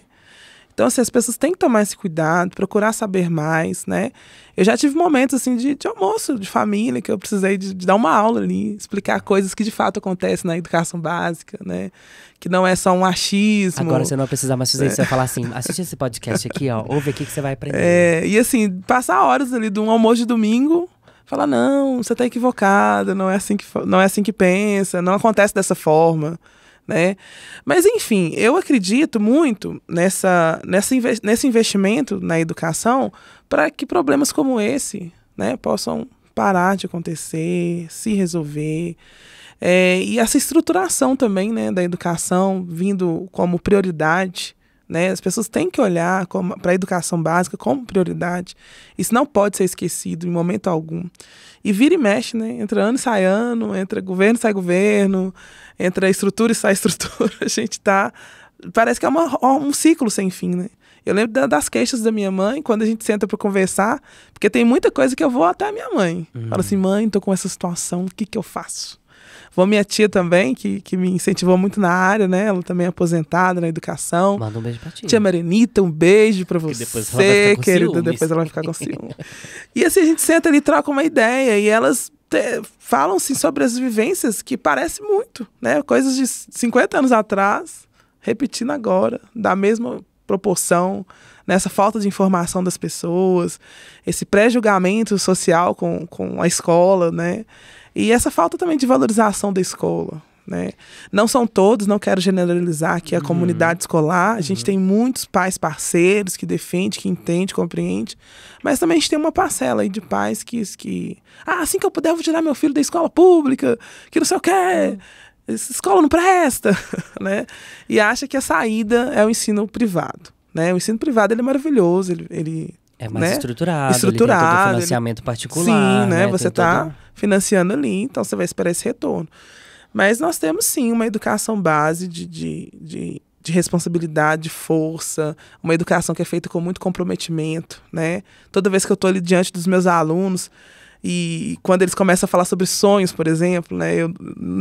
[SPEAKER 2] Então, assim, as pessoas têm que tomar esse cuidado, procurar saber mais, né? Eu já tive momentos, assim, de, de almoço, de família, que eu precisei de, de, dar uma aula ali, explicar coisas que de fato acontecem na educação básica,
[SPEAKER 1] né? Que não é só um achismo. Agora você não vai precisar mais fazer isso, é. você vai falar assim, assiste esse podcast aqui, ó, ouve aqui que você vai aprender.
[SPEAKER 2] É, e assim, passar horas ali de um
[SPEAKER 1] almoço de domingo
[SPEAKER 2] falar: não, você está equivocado, não é, assim que, não é assim que pensa, não acontece dessa forma. Né? Mas enfim, eu acredito muito nessa, nessa nesse investimento na educação para que problemas como esse né, possam parar de acontecer, se resolver. É, e essa estruturação também né, da educação vindo como prioridade né? As pessoas têm que olhar para a educação básica como prioridade. Isso não pode ser esquecido em momento algum. E vira e mexe, né? Entra ano, sai ano, entra governo, sai governo, entra estrutura e sai estrutura. A gente tá. Parece que é uma, um ciclo sem fim, né? Eu lembro das queixas da minha mãe, quando a gente senta para conversar, porque tem muita coisa que eu vou até a minha mãe. Uhum. Fala assim, mãe, tô com essa situação, o que que eu faço? Vou minha tia também, que, que me incentivou muito na área, né? Ela também é aposentada na educação. Manda um beijo pra tia. Tia Marenita, um beijo pra você, que depois ela vai ficar querida. Depois ela vai ficar com ciúme. e assim, a gente senta ali, troca uma ideia e elas falam sim sobre as vivências que parece muito, né? Coisas de 50 anos atrás, repetindo agora, da mesma proporção, nessa falta de informação das pessoas, esse pré-julgamento social com, com a escola, né? E essa falta também de valorização da escola. Né? Não são todos, não quero generalizar aqui a uhum. comunidade escolar. A gente uhum. tem muitos pais parceiros que defende, que entende, compreende. Mas também a gente tem uma parcela aí de pais que, que ah, assim que eu puder, eu vou tirar meu filho da escola pública, que não sei o quê. Uhum. Essa escola não presta, né? E acha que a saída é o ensino privado, né? O ensino privado ele é maravilhoso, ele, ele é mais né? estruturado, estruturado, ele tem todo o financiamento ele... particular, Sim, né? né? Você está todo financiando ali, então você vai esperar esse retorno. Mas nós temos sim uma educação base de, de, de, de responsabilidade, de força, uma educação que é feita com muito comprometimento, né? Toda vez que eu estou ali diante dos meus alunos, e quando eles começam a falar sobre sonhos, por exemplo, né? Eu,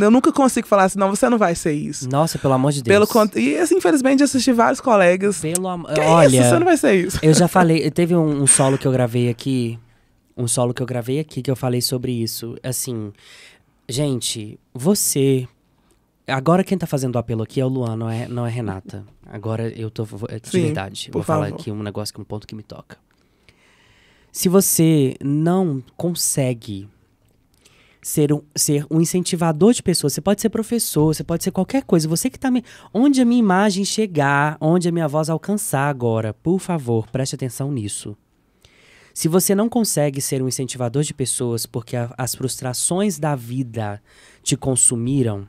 [SPEAKER 2] eu nunca consigo falar assim, não, você não vai ser
[SPEAKER 1] isso. Nossa, pelo amor de Deus.
[SPEAKER 2] Pelo E assim, infelizmente, assisti vários colegas. Pelo amor. Olha. É isso? Você não vai ser isso. Eu já falei,
[SPEAKER 1] teve um, um solo que eu gravei aqui um solo que eu gravei aqui que eu falei sobre isso. Assim, gente, você. Agora quem tá fazendo o apelo aqui é o Luan, não é, não é Renata. Agora eu tô. É de Sim, verdade, vou favor. falar aqui um negócio, um ponto que me toca. Se você não consegue ser um, ser um incentivador de pessoas. Você pode ser professor, você pode ser qualquer coisa. Você que está me... Onde a minha imagem chegar, onde a minha voz alcançar agora, por favor, preste atenção nisso. Se você não consegue ser um incentivador de pessoas porque a, as frustrações da vida te consumiram,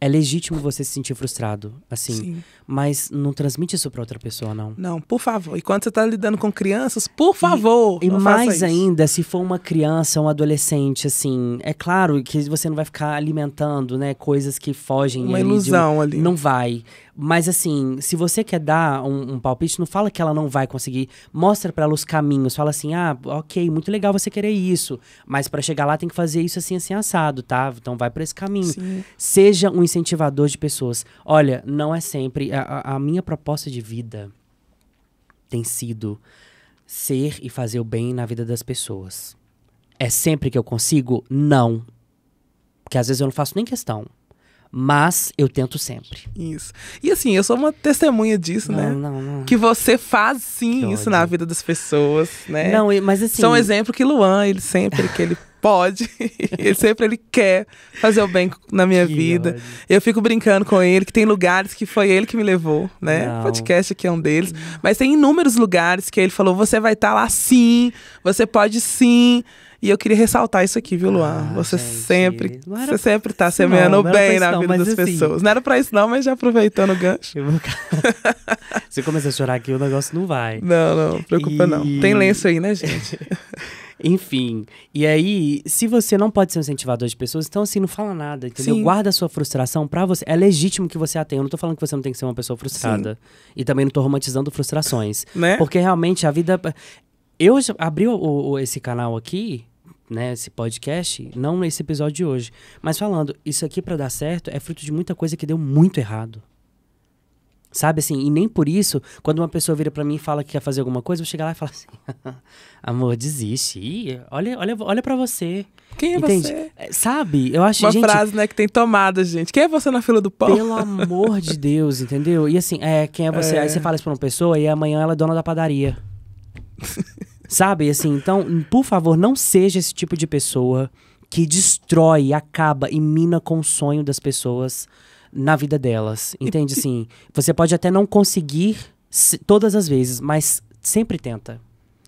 [SPEAKER 1] é legítimo você se sentir frustrado, assim. Sim. Mas não transmite isso para outra pessoa, não.
[SPEAKER 2] Não, por favor. E quando você está lidando com crianças, por favor. E, e mais
[SPEAKER 1] ainda, se for uma criança, um adolescente, assim, é claro que você não vai ficar alimentando, né, coisas que fogem. Uma ilusão de, ali. Não vai. Mas assim, se você quer dar um, um palpite, não fala que ela não vai conseguir. Mostra para ela os caminhos. Fala assim: ah, ok, muito legal você querer isso. Mas para chegar lá tem que fazer isso assim, assim, assado, tá? Então vai para esse caminho. Sim. Seja um incentivador de pessoas. Olha, não é sempre. A, a minha proposta de vida tem sido ser e fazer o bem na vida das pessoas. É sempre que eu consigo? Não. Porque às vezes eu não faço nem questão mas eu tento sempre.
[SPEAKER 2] Isso. E assim, eu sou uma testemunha disso, não, né? Não, não. Que você faz sim que isso ódio. na vida das pessoas, né? Não, mas assim. São um exemplo que Luan, ele sempre que ele pode, ele sempre ele quer fazer o bem na minha que vida. Ódio. Eu fico brincando com ele que tem lugares que foi ele que me levou, né? Não. O podcast aqui é um deles, mas tem inúmeros lugares que ele falou: "Você vai estar tá lá sim, você pode sim". E eu queria ressaltar isso aqui, viu, Luan? Ah, você gente, sempre, você sempre tá semeando não, bem na vida das assim, pessoas. Não era pra isso não, mas já aproveitando o gancho. Vou...
[SPEAKER 1] Se eu começar a chorar aqui, o negócio não vai. Não, não, preocupa e... não. Tem lenço aí, né, gente? Enfim, e aí, se você não pode ser um incentivador de pessoas, então assim, não fala nada, entendeu? Sim. Guarda a sua frustração pra você. É legítimo que você a tenha. Eu não tô falando que você não tem que ser uma pessoa frustrada. Sim. E também não tô romantizando frustrações. né? Porque realmente a vida. É, eu abri o, o, esse canal aqui né, esse podcast, não nesse episódio de hoje, mas falando, isso aqui para dar certo é fruto de muita coisa que deu muito errado. Sabe assim, e nem por isso, quando uma pessoa vira para mim e fala que quer fazer alguma coisa, eu chego lá e falo assim: amor, desiste. Ih, olha, olha, olha para você. Quem é Entende? você? É, sabe? Eu acho Uma gente, frase, né, que tem tomada, gente. Quem é você na fila do pão? Pelo amor de Deus, entendeu? E assim, é, quem é você? É. Aí você fala isso pra uma pessoa e amanhã ela é dona da padaria. Sabe, assim, então, por favor, não seja esse tipo de pessoa que destrói, acaba e mina com o sonho das pessoas na vida delas. Entende? assim, você pode até não conseguir todas as vezes, mas sempre tenta.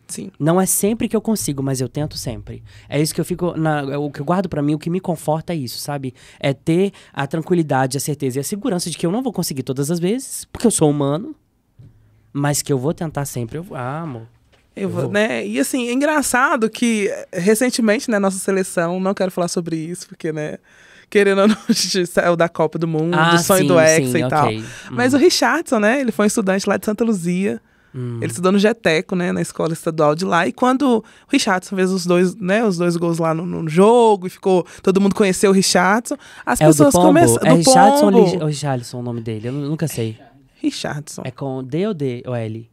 [SPEAKER 1] Sim. Não é sempre que eu consigo, mas eu tento sempre. É isso que eu fico. Na, é o que eu guardo para mim, o que me conforta é isso, sabe? É ter a tranquilidade, a certeza e a segurança de que eu não vou conseguir todas as vezes, porque eu sou humano, mas que eu vou tentar sempre. Eu ah, amo.
[SPEAKER 2] Eu vou, né? E assim, é engraçado que eh, recentemente, né, nossa seleção, não quero falar sobre isso, porque, né? Querendo ou não, a gente saiu da Copa do Mundo, ah, do sonho sim, do Hexa sim, e tal. Okay. Hum. Mas hum. o Richardson, né? Ele foi um estudante lá de Santa Luzia. Hum. Ele estudou no Geteco, né? Na escola estadual de lá. E quando o Richardson fez os dois, né? Os dois gols lá no, no jogo e ficou... Todo mundo conheceu o Richardson. As é pessoas começaram... É Richardson
[SPEAKER 1] ou o nome dele? Eu nunca sei. Richardson. É com D ou D ou L?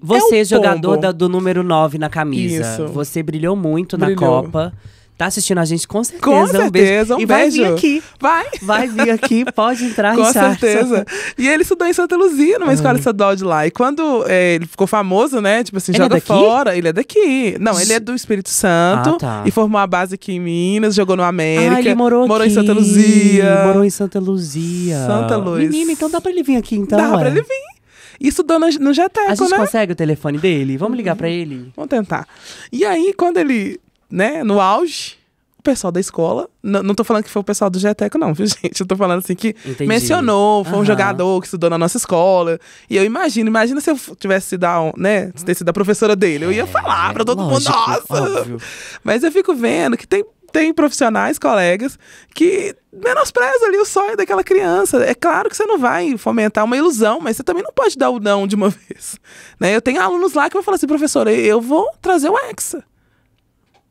[SPEAKER 1] Você, é, é jogador da, do número 9 na camisa, Isso. você brilhou muito brilhou. na Copa. Tá assistindo a gente com certeza. Com certeza, um beijo. Um e beijo. vai vir aqui. Vai. Vai vir aqui, pode entrar, Com Richard. certeza.
[SPEAKER 2] E ele estudou em Santa Luzia, numa uhum. escola estadual de lá. E quando é, ele ficou famoso, né? Tipo assim, ele é joga é fora. Ele é daqui. Não, ele é do Espírito Santo. Ah, tá. E formou a base aqui em Minas, jogou no ah, América. Ah, ele morou, morou aqui. em Santa Luzia. Morou
[SPEAKER 1] em Santa Luzia. Santa Luz. Menina, então dá pra ele vir aqui, então? Dá ué.
[SPEAKER 2] pra ele vir. Isso dando no Geteco, A gente né? consegue o telefone dele? Vamos ligar para ele? Uhum. Vamos tentar. E aí, quando ele, né, no auge, o pessoal da escola, não, tô falando que foi o pessoal do Geteco, não, viu, gente? Eu tô falando assim que Entendi. mencionou, foi uhum. um jogador que estudou na nossa escola. E eu imagino, imagina se eu tivesse sido a, né, ter sido a professora dele. Eu ia é, falar é, pra todo lógico, mundo, nossa! Óbvio. Mas eu fico vendo que tem tem profissionais, colegas, que menospreza ali o sonho daquela criança. É claro que você não vai fomentar uma ilusão, mas você também não pode dar o não de uma vez. Né? Eu tenho alunos lá que vão falar assim, professora, eu vou trazer o Hexa.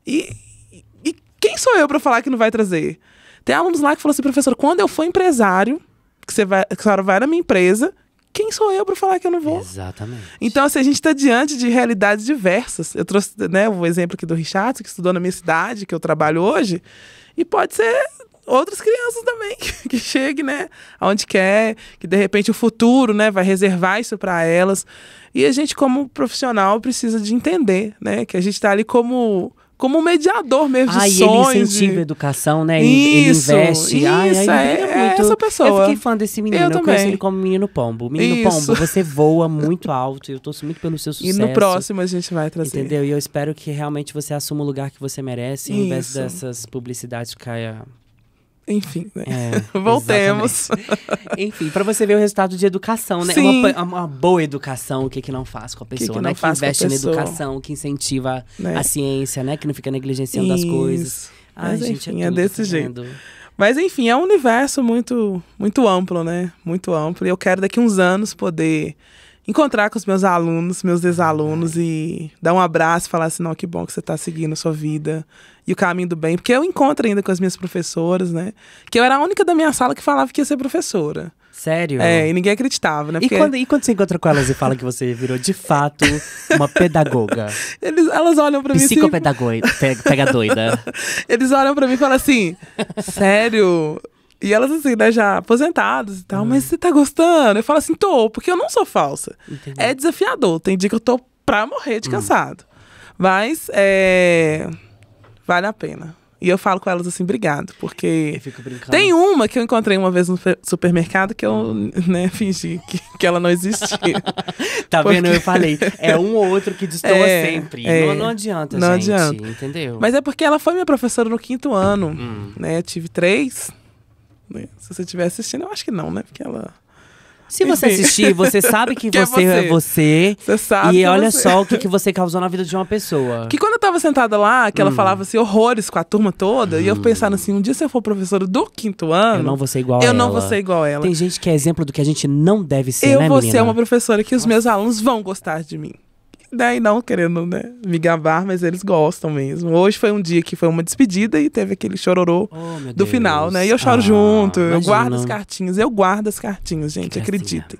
[SPEAKER 2] E, e quem sou eu para falar que não vai trazer? Tem alunos lá que falam assim, professor, quando eu for empresário, que, você vai, que a senhora vai na minha empresa, quem sou eu para falar que eu não vou?
[SPEAKER 1] Exatamente.
[SPEAKER 2] Então, assim, a gente está diante de realidades diversas. Eu trouxe né, o exemplo aqui do Richard, que estudou na minha cidade, que eu trabalho hoje, e pode ser outras crianças também, que, que né, aonde quer, que de repente o futuro, né, vai reservar isso para elas. E a gente como profissional precisa de entender, né, que a gente está ali como como mediador
[SPEAKER 1] mesmo de sonhos. Ah, ele incentiva de... a educação, né? Ele, isso, ele investe. Isso, Ai, é, é, muito. essa pessoa. Eu fiquei fã desse menino. Eu, eu conheço ele como Menino Pombo. Menino isso. Pombo, você voa muito alto. Eu torço muito pelo seu sucesso. E no próximo a gente vai trazer. Entendeu? E eu espero que realmente você assuma o lugar que você merece, isso. em vez dessas publicidades que caia
[SPEAKER 2] enfim, né? É, Voltemos.
[SPEAKER 1] Enfim, para você ver o resultado de educação, né? Uma, uma, boa educação, o que, que não faz com a pessoa, que que né? Que investe na educação, que incentiva né? a ciência, né? Que não fica negligenciando Isso. as coisas. Ai, Mas, gente, enfim, é, é tudo, é desse tá jeito. Mas enfim, é um
[SPEAKER 2] universo muito, muito amplo, né? Muito amplo. E eu quero daqui uns anos poder encontrar com os meus alunos, meus ex-alunos e dar um abraço, falar assim, não, que bom que você está seguindo a sua vida e o caminho do bem, porque eu encontro ainda com as minhas professoras, né? Que eu era a única da minha sala que falava que ia ser professora. Sério? É, e ninguém acreditava, né? Porque... E, quando,
[SPEAKER 1] e quando você encontra com elas e fala que você virou de fato uma pedagoga?
[SPEAKER 2] Eles, elas olham pra mim assim.
[SPEAKER 1] Psicopedagoga, pega doida.
[SPEAKER 2] Eles olham pra mim e falam assim: sério? E elas, assim, né, já aposentadas e tal, uhum. mas você tá gostando? Eu falo assim, tô, porque eu não sou falsa. Entendi. É desafiador, tem dia que eu tô pra morrer de hum. cansado. Uhum. Mas é, vale a pena. E eu falo com elas assim, obrigado, porque tem uma que eu encontrei uma vez no supermercado que eu hum. né, fingi que, que ela não existia. tá porque... vendo? Eu falei, é um ou outro que é, destoa é, sempre. É, não, não adianta, não gente, adianta. entendeu? Mas é porque ela foi minha professora no quinto ano, hum. né? Eu tive três, se você estiver
[SPEAKER 1] assistindo, eu acho que não, né? Porque ela. Se Enfim. você assistir, você sabe que, que você, é você, é
[SPEAKER 2] você. Você
[SPEAKER 1] sabe. E é olha você. só o que, que você causou na vida de uma pessoa. Que
[SPEAKER 2] quando eu tava sentada lá, que hum. ela falava assim, horrores com a turma toda, hum. e eu hum. pensando assim, um dia se eu for professora do quinto ano. Eu não vou ser igual eu a ela. Eu não vou ser igual a ela. Tem
[SPEAKER 1] gente que é exemplo do que a gente não deve ser. Eu né, vou menina? ser uma
[SPEAKER 2] professora que os meus alunos vão gostar de mim. Daí né, não querendo, né, me gabar, mas eles gostam mesmo. Hoje foi um dia que foi uma despedida e teve aquele chororô oh, do Deus. final, né? E eu choro ah, junto, imagina. eu guardo as cartinhas, eu guardo as cartinhas, gente, que acreditem.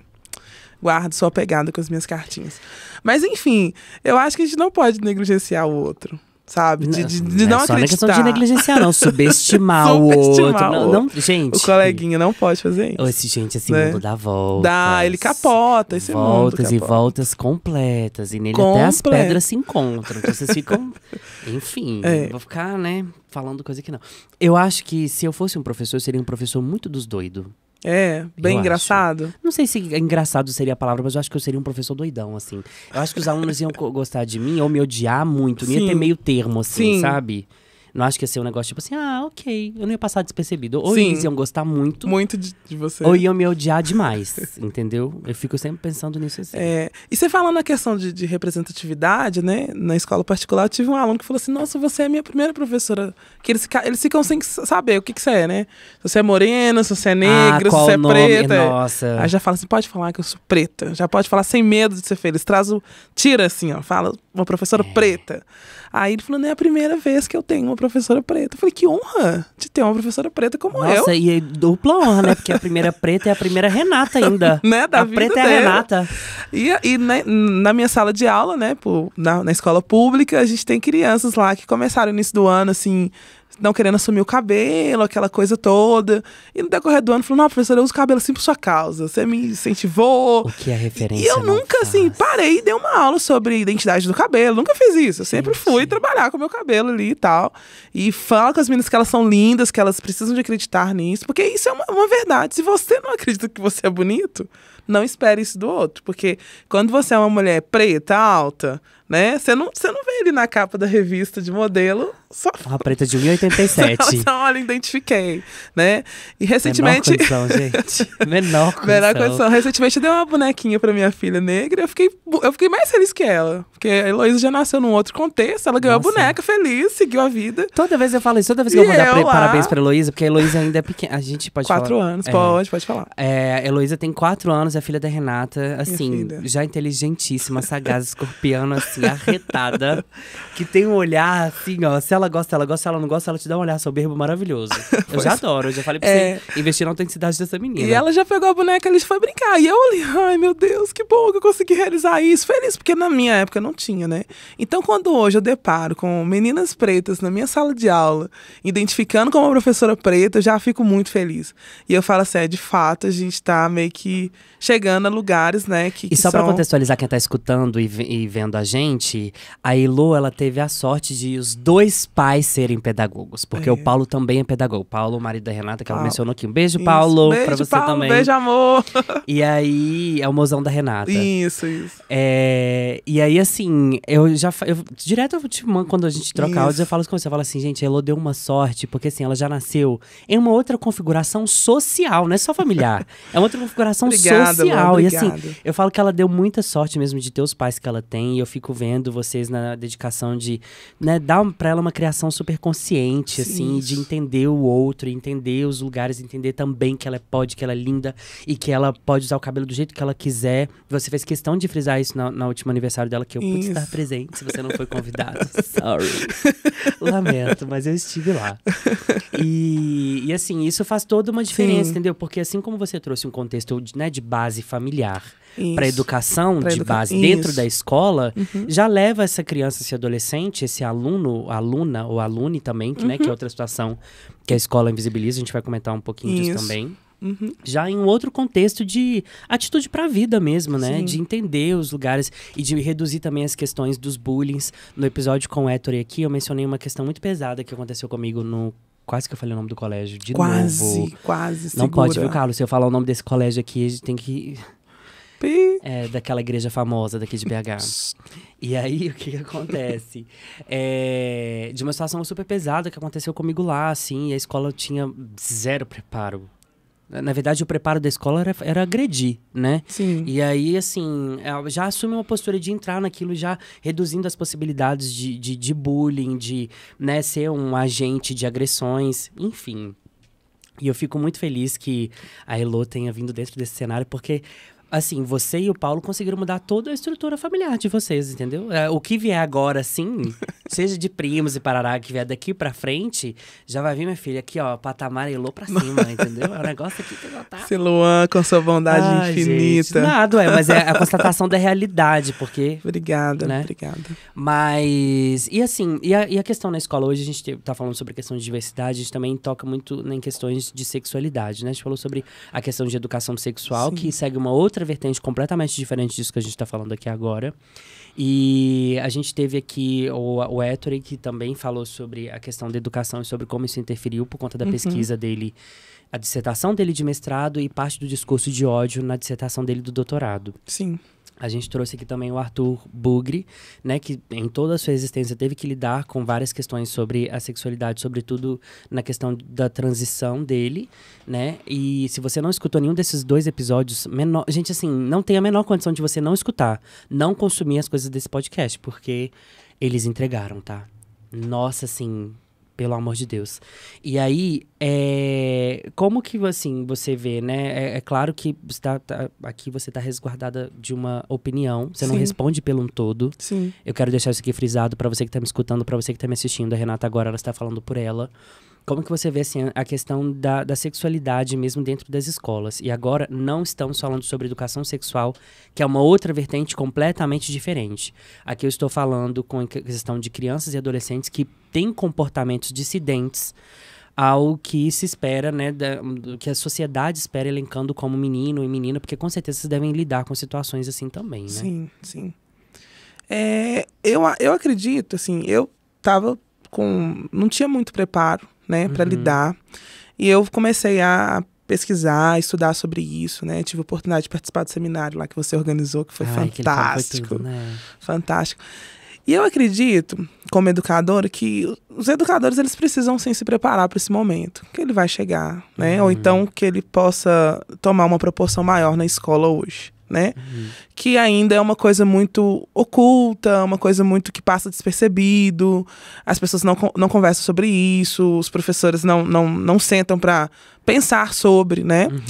[SPEAKER 2] Guardo sua pegada com as minhas cartinhas. Mas enfim, eu acho que a gente não pode negligenciar o outro sabe? De, de, de não, não é acreditar. Não é questão de negligenciar, não. Subestimar, Subestimar o outro. Não, não,
[SPEAKER 1] gente. O coleguinha não pode fazer isso. Esse, gente, esse né? mundo dá voltas. Dá,
[SPEAKER 2] ele capota esse voltas mundo. Voltas e
[SPEAKER 1] voltas completas. E nele até as pedras se encontram. Então vocês ficam. Enfim, é. vou ficar, né, falando coisa que não. Eu acho que se eu fosse um professor, eu seria um professor muito dos doidos. É, bem eu engraçado. Acho. Não sei se engraçado seria a palavra, mas eu acho que eu seria um professor doidão, assim. Eu acho que os alunos iam gostar de mim ou me odiar muito. Não ia ter meio termo, assim, Sim. sabe? Não acho que ia ser um negócio tipo assim, ah, ok. Eu não ia passar despercebido. Ou Sim. eles iam gostar muito. Muito de,
[SPEAKER 2] de você. Ou iam
[SPEAKER 1] me odiar demais, entendeu? Eu fico sempre pensando nisso assim.
[SPEAKER 2] É, e você falando na questão de, de, representatividade, né? Na escola particular, eu tive um aluno que falou assim, nossa, você é a minha primeira professora. Que eles, eles ficam sem saber o que, que você é, né? Se você é morena, se você é ah, negra, ah, se você é nome? preta. É. Nossa. Aí já fala assim, pode falar que eu sou preta. Já pode falar sem medo de ser feliz. Traz o... Tira assim, ó. Fala, uma professora é. preta. Aí ele falou, não é a primeira vez que eu tenho uma professora preta. Eu falei, que honra de ter uma professora preta como Nossa, eu. Nossa, e é dupla honra, né? Porque a primeira preta é a primeira Renata ainda. né? Da a preta dela. é a Renata. E, e na, né, na, minha sala de aula, né? na, na escola pública, a gente tem crianças lá que começaram no início do ano, assim, não querendo assumir o cabelo, aquela coisa toda. E no decorrer do ano falou: não, professora, eu uso cabelo assim por sua causa. Você me incentivou. O
[SPEAKER 1] que é referência? E eu
[SPEAKER 2] nunca, assim, faz. assim, parei e dei uma aula sobre identidade do cabelo. Nunca fiz isso. Eu sempre fui trabalhar com o meu cabelo ali e tal. E falo com as meninas que elas são lindas, que elas precisam de acreditar nisso, porque isso é uma, uma verdade. Se você não acredita que você é bonito, não espere isso do outro. Porque quando você é uma mulher preta, alta, né? Você não, você não vê ele na capa da revista de modelo. Só...
[SPEAKER 1] Uma preta de 1,87. só, só,
[SPEAKER 2] olha, identifiquei, né? E recentemente... Menor condição, gente.
[SPEAKER 1] Menor condição. Menor condição.
[SPEAKER 2] Recentemente eu dei uma bonequinha pra minha filha negra eu fiquei, eu fiquei mais feliz que ela. Porque a Heloísa já nasceu num outro contexto, ela ganhou Nossa. a boneca feliz, seguiu a vida.
[SPEAKER 1] Toda vez eu falo isso, toda vez que e eu vou dar parabéns pra Heloísa, porque a Heloísa ainda é pequena. A gente pode quatro falar. Quatro anos, é. pode, pode falar. É, a Heloísa tem quatro anos, é filha da Renata, assim, já inteligentíssima, sagaz, escorpiana, assim assim, arretada, que tem um olhar assim, ó. Se ela gosta, ela gosta, se ela não gosta, ela te dá um olhar soberbo maravilhoso. Eu já adoro, eu já falei pra é... você investir na autenticidade dessa menina. E
[SPEAKER 2] ela já pegou a boneca ali e foi brincar. E eu olhei ai meu Deus, que bom que eu consegui realizar isso. Feliz, porque na minha época não tinha, né? Então quando hoje eu deparo com meninas pretas na minha sala de aula, identificando como uma professora preta, eu já fico muito feliz. E eu falo assim, é, de fato, a gente tá meio que chegando a lugares, né? Que, e que só são... para
[SPEAKER 1] contextualizar quem tá escutando e, e, vendo a gente, a Elo ela teve a sorte de os dois pais serem pedagogos, porque é. o Paulo também é pedagogo. O Paulo, o marido da Renata, que Paulo. ela mencionou aqui. Um beijo, isso. Paulo, para você Paulo, também. Beijo, amor. E aí é o mozão da Renata. Isso, isso. É, e aí assim, eu já eu, direto eu te mando, quando a gente troca isso. áudios, eu falo com você, eu falo assim, gente, a Elo deu uma sorte, porque assim, ela já nasceu em uma outra configuração social, não é só familiar. é uma outra configuração social especial. e assim, eu falo que ela deu muita sorte mesmo de ter os pais que ela tem. E eu fico vendo vocês na dedicação de né, dar pra ela uma criação super consciente, Sim, assim, isso. de entender o outro, entender os lugares, entender também que ela é pode, que ela é linda e que ela pode usar o cabelo do jeito que ela quiser. Você fez questão de frisar isso na, na última aniversário dela, que eu pude estar presente se você não foi convidado. Sorry. Lamento, mas eu estive lá. E, e assim, isso faz toda uma diferença, Sim. entendeu? Porque assim como você trouxe um contexto né, de base familiar para educação pra de base Isso. dentro da escola, uhum. já leva essa criança, esse adolescente, esse aluno, aluna ou alune também, que, uhum. né, que é uhum. outra situação que a escola invisibiliza, a gente vai comentar um pouquinho Isso. disso também. Uhum. Já em um outro contexto de atitude para a vida mesmo, né? Sim. De entender os lugares e de reduzir também as questões dos bullying. No episódio com o Héctor aqui, eu mencionei uma questão muito pesada que aconteceu comigo no Quase que eu falei o nome do colégio de quase, novo. Quase, quase. Não pode, viu, Carlos? Se eu falar o nome desse colégio aqui, a gente tem que. Pi. É, daquela igreja famosa daqui de BH. e aí, o que, que acontece? É, de uma situação super pesada que aconteceu comigo lá, assim, a escola tinha zero preparo na verdade, o preparo da escola era, era agredir, né? Sim. E aí, assim, é, já assume uma postura de entrar naquilo, já reduzindo as possibilidades de, de, de bullying, de né, ser um agente de agressões, enfim. E eu fico muito feliz que a Elo tenha vindo dentro desse cenário, porque assim, você e o Paulo conseguiram mudar toda a estrutura familiar de vocês, entendeu? É, o que vier agora, assim, seja de primos e parará, que vier daqui pra frente, já vai vir, minha filha, aqui, ó, patamar elô pra cima, entendeu? É um negócio aqui que não tá... Se Luan, com sua bondade ah, infinita. Gente, nada, é, mas é a constatação da realidade, porque... Obrigada, né? obrigada. Mas, e assim, e a, e a, questão na escola, hoje a gente tá falando sobre a questão de diversidade, a gente também toca muito em questões de sexualidade, né? A gente falou sobre a questão de educação sexual, Sim. que segue uma outra outra vertente completamente diferente disso que a gente está falando aqui agora. E a gente teve aqui o, o Ettore, que também falou sobre a questão da educação e sobre como isso interferiu por conta da uhum. pesquisa dele, a dissertação dele de mestrado e parte do discurso de ódio na dissertação dele do doutorado. Sim. A gente trouxe aqui também o Arthur Bugre, né, que em toda a sua existência teve que lidar com várias questões sobre a sexualidade, sobretudo na questão da transição dele, né? E se você não escutou nenhum desses dois episódios, menor, gente, assim, não tem a menor condição de você não escutar, não consumir as coisas desse podcast, porque eles entregaram, tá? Nossa, assim, pelo amor de Deus. E aí, é, como que assim você vê, né? É, é claro que você tá, tá, aqui você está resguardada de uma opinião, você Sim. não responde pelo um todo. Sim. Eu quero deixar isso aqui frisado para você que está me escutando, para você que está me assistindo. A Renata agora ela está falando por ela como que você vê assim, a questão da, da sexualidade mesmo dentro das escolas? E agora não estamos falando sobre educação sexual, que é uma outra vertente completamente diferente. Aqui eu estou falando com a questão de crianças e adolescentes que têm comportamentos dissidentes ao que se espera, né, da, do que a sociedade espera elencando como menino e menina, porque com certeza vocês devem lidar com situações assim também, né? Sim, sim.
[SPEAKER 2] É, eu, eu acredito, assim, eu tava com... não tinha muito preparo né, para uhum. lidar. E eu comecei a pesquisar, estudar sobre isso, né? Tive a oportunidade de participar do seminário lá que você organizou, que foi Ai, fantástico. Que foi tudo, né? Fantástico. E eu acredito, como educadora, que os educadores eles precisam sim se preparar para esse momento, que ele vai chegar, né? Uhum. Ou então que ele possa tomar uma proporção maior na escola hoje né? Uhum. Que ainda é uma coisa muito oculta, uma coisa muito que passa despercebido, as pessoas não, não conversam sobre isso, os professores não, não, não sentam para pensar sobre, né? Uhum.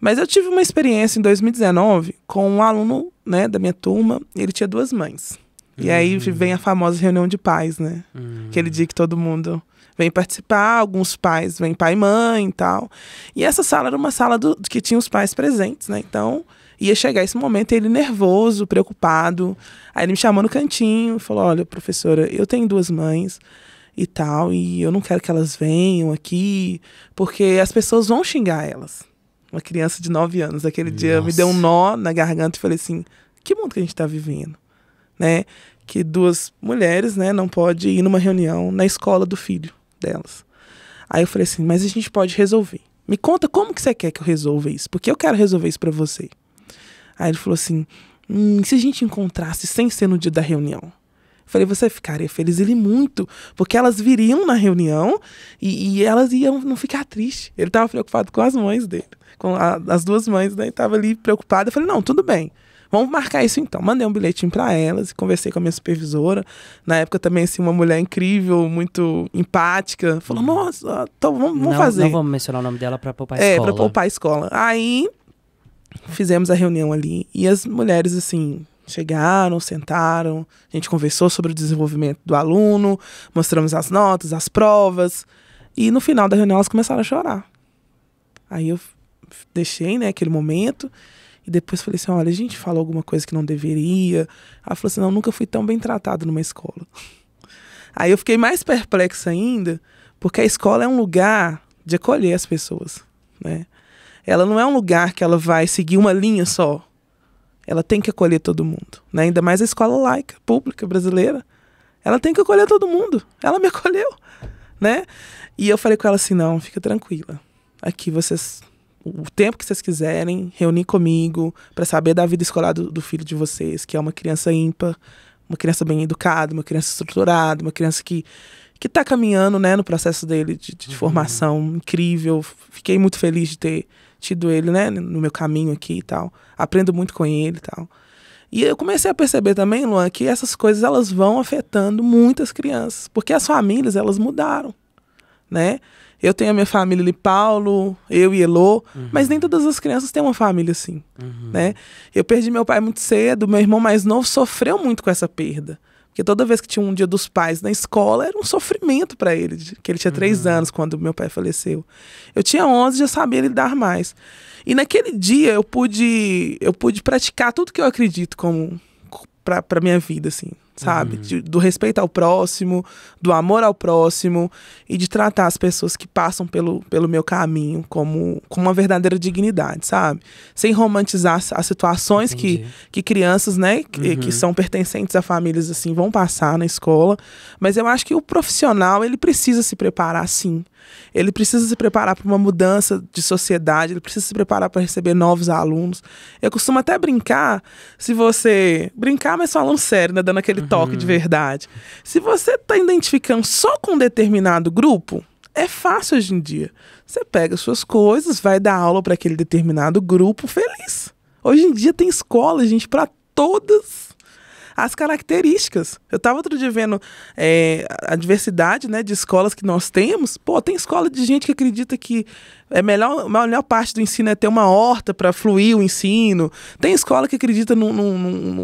[SPEAKER 2] Mas eu tive uma experiência em 2019 com um aluno né, da minha turma, ele tinha duas mães. E uhum. aí vem a famosa reunião de pais, né? Aquele uhum. dia que todo mundo vem participar, alguns pais vêm pai e mãe e tal. E essa sala era uma sala do, que tinha os pais presentes, né? Então, ia chegar esse momento, ele nervoso, preocupado. Aí ele me chamou no cantinho e falou: Olha, professora, eu tenho duas mães e tal, e eu não quero que elas venham aqui, porque as pessoas vão xingar elas. Uma criança de 9 anos, aquele Nossa. dia me deu um nó na garganta e falei assim: que mundo que a gente está vivendo, né? Que duas mulheres, né, não pode ir numa reunião na escola do filho delas. Aí eu falei assim: mas a gente pode resolver. Me conta como que você quer que eu resolva isso, porque eu quero resolver isso para você. Aí ele falou assim: hum, se a gente encontrasse sem ser no dia da reunião? falei, você ficaria feliz? Ele muito, porque elas viriam na reunião e, e elas iam não ficar tristes. Ele estava preocupado com as mães dele, com a, as duas mães, né? Estava ali preocupado. Eu falei, não, tudo bem. Vamos marcar isso então. Mandei um bilhetinho para elas, e conversei com a minha supervisora. Na época também, assim, uma mulher incrível, muito empática.
[SPEAKER 1] Falou, uhum. nossa, então vamos, vamos não, fazer. Não vamos mencionar o nome dela para poupar a é, escola. É, para poupar
[SPEAKER 2] a escola. Aí fizemos a reunião ali e as mulheres, assim, chegaram, sentaram, a gente conversou sobre o desenvolvimento do aluno, mostramos as notas, as provas, e no final da reunião elas começaram a chorar. Aí eu deixei, né, aquele momento, e depois falei assim: olha, a gente falou alguma coisa que não deveria. Ela falou assim: não, nunca fui tão bem tratada numa escola. Aí eu fiquei mais perplexa ainda, porque a escola é um lugar de acolher as pessoas, né? ela não é um lugar que ela vai seguir uma linha só. Ela tem que acolher todo mundo. Né? Ainda mais a escola laica, pública, brasileira. Ela tem que acolher todo mundo. Ela me acolheu. Né? E eu falei com ela assim: não, fica tranquila. Aqui vocês o tempo que vocês quiserem, reunir comigo para saber da vida escolar do, do, filho de vocês, que é uma criança ímpar, uma criança bem educada, uma criança estruturada, uma criança que que está caminhando, né, no processo dele de, de uhum. formação incrível. Fiquei muito feliz de ter tido ele, né, no meu caminho aqui e tal. Aprendo muito com ele e tal. E eu comecei a perceber também, Luan, que essas coisas elas vão afetando muitas crianças, porque as famílias elas mudaram, né? Eu tenho a minha família ali, Paulo, eu e Elô, uhum. mas nem todas as crianças têm uma família assim, uhum. né? Eu perdi meu pai muito cedo, meu irmão mais novo sofreu muito com essa perda que toda vez que tinha um dia dos pais na escola era um sofrimento para ele, que ele tinha três uhum. anos quando meu pai faleceu. Eu tinha 11 já sabia lidar mais. E naquele dia eu pude eu pude praticar tudo que eu acredito como para minha vida assim sabe? Uhum. De, do respeito ao próximo, do amor ao próximo e de tratar as pessoas que passam pelo, pelo meu caminho como, com uma verdadeira dignidade, sabe? Sem romantizar as situações que, que crianças, né, que, uhum. que são pertencentes a famílias assim, vão passar na escola. Mas eu acho que o profissional, ele precisa se preparar sim. Ele precisa se preparar para uma mudança de sociedade, ele precisa se preparar para receber novos alunos. Eu costumo até brincar, se você. brincar, mas falando sério, né? Dando aquele TikTok uhum. de verdade. Se você está identificando só com um determinado grupo, é fácil hoje em dia. Você pega suas coisas, vai dar aula para aquele determinado grupo feliz. Hoje em dia tem escola, gente, para todas as características. Eu estava outro dia vendo é, a diversidade né, de escolas que nós temos. Pô, tem escola de gente que acredita que é melhor, a melhor parte do ensino é ter uma horta para fluir o ensino. Tem escola que acredita num, num,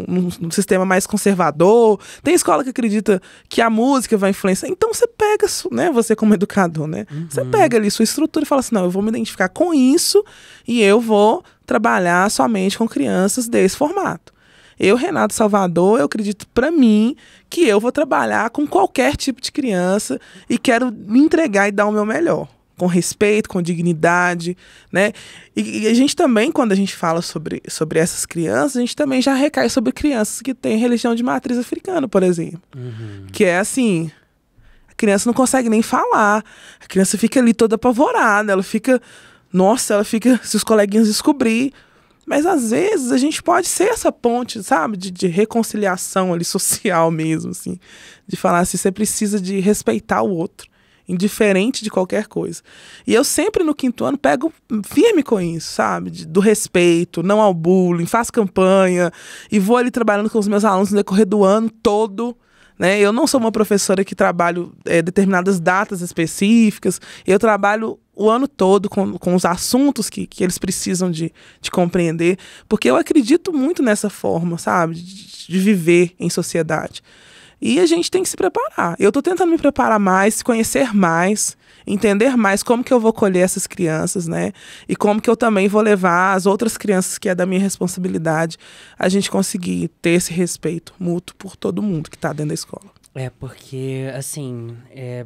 [SPEAKER 2] num, num, sistema mais conservador. Tem escola que acredita que a música vai influenciar. Então você pega, né, você como educador, né? Uhum. Você pega ali sua estrutura e fala assim: não, eu vou me identificar com isso e eu vou trabalhar somente com crianças desse formato. Eu, Renato Salvador, eu acredito para mim que eu vou trabalhar com qualquer tipo de criança e quero me entregar e dar o meu melhor com respeito, com dignidade, né? E, e, a gente também, quando a gente fala sobre, sobre essas crianças, a gente também já recai sobre crianças que têm religião de matriz africana, por exemplo. Uhum. Que é assim. A criança não consegue nem falar. A criança fica ali toda apavorada, ela fica. Nossa, ela fica. Se os coleguinhas descobrir, mas às vezes a gente pode ser essa ponte, sabe, de, de reconciliação ali social mesmo, assim, de falar assim, você precisa de respeitar o outro, indiferente de qualquer coisa. E eu sempre no quinto ano pego firme com isso, sabe, de, do respeito, não ao bullying, faço campanha e vou ali trabalhando com os meus alunos no decorrer do ano todo. Né? Eu não sou uma professora que trabalho é, determinadas datas específicas, eu trabalho o ano todo com, com os assuntos que, que eles precisam de, de compreender, porque eu acredito muito nessa forma, sabe, de, de viver em sociedade. E a gente tem que se preparar. Eu estou tentando me preparar mais, conhecer mais, entender mais como que eu vou colher essas crianças, né? E como que eu também vou levar as outras crianças que é da minha responsabilidade a gente conseguir ter esse respeito mútuo por todo mundo que está dentro da escola.
[SPEAKER 1] É porque assim, é,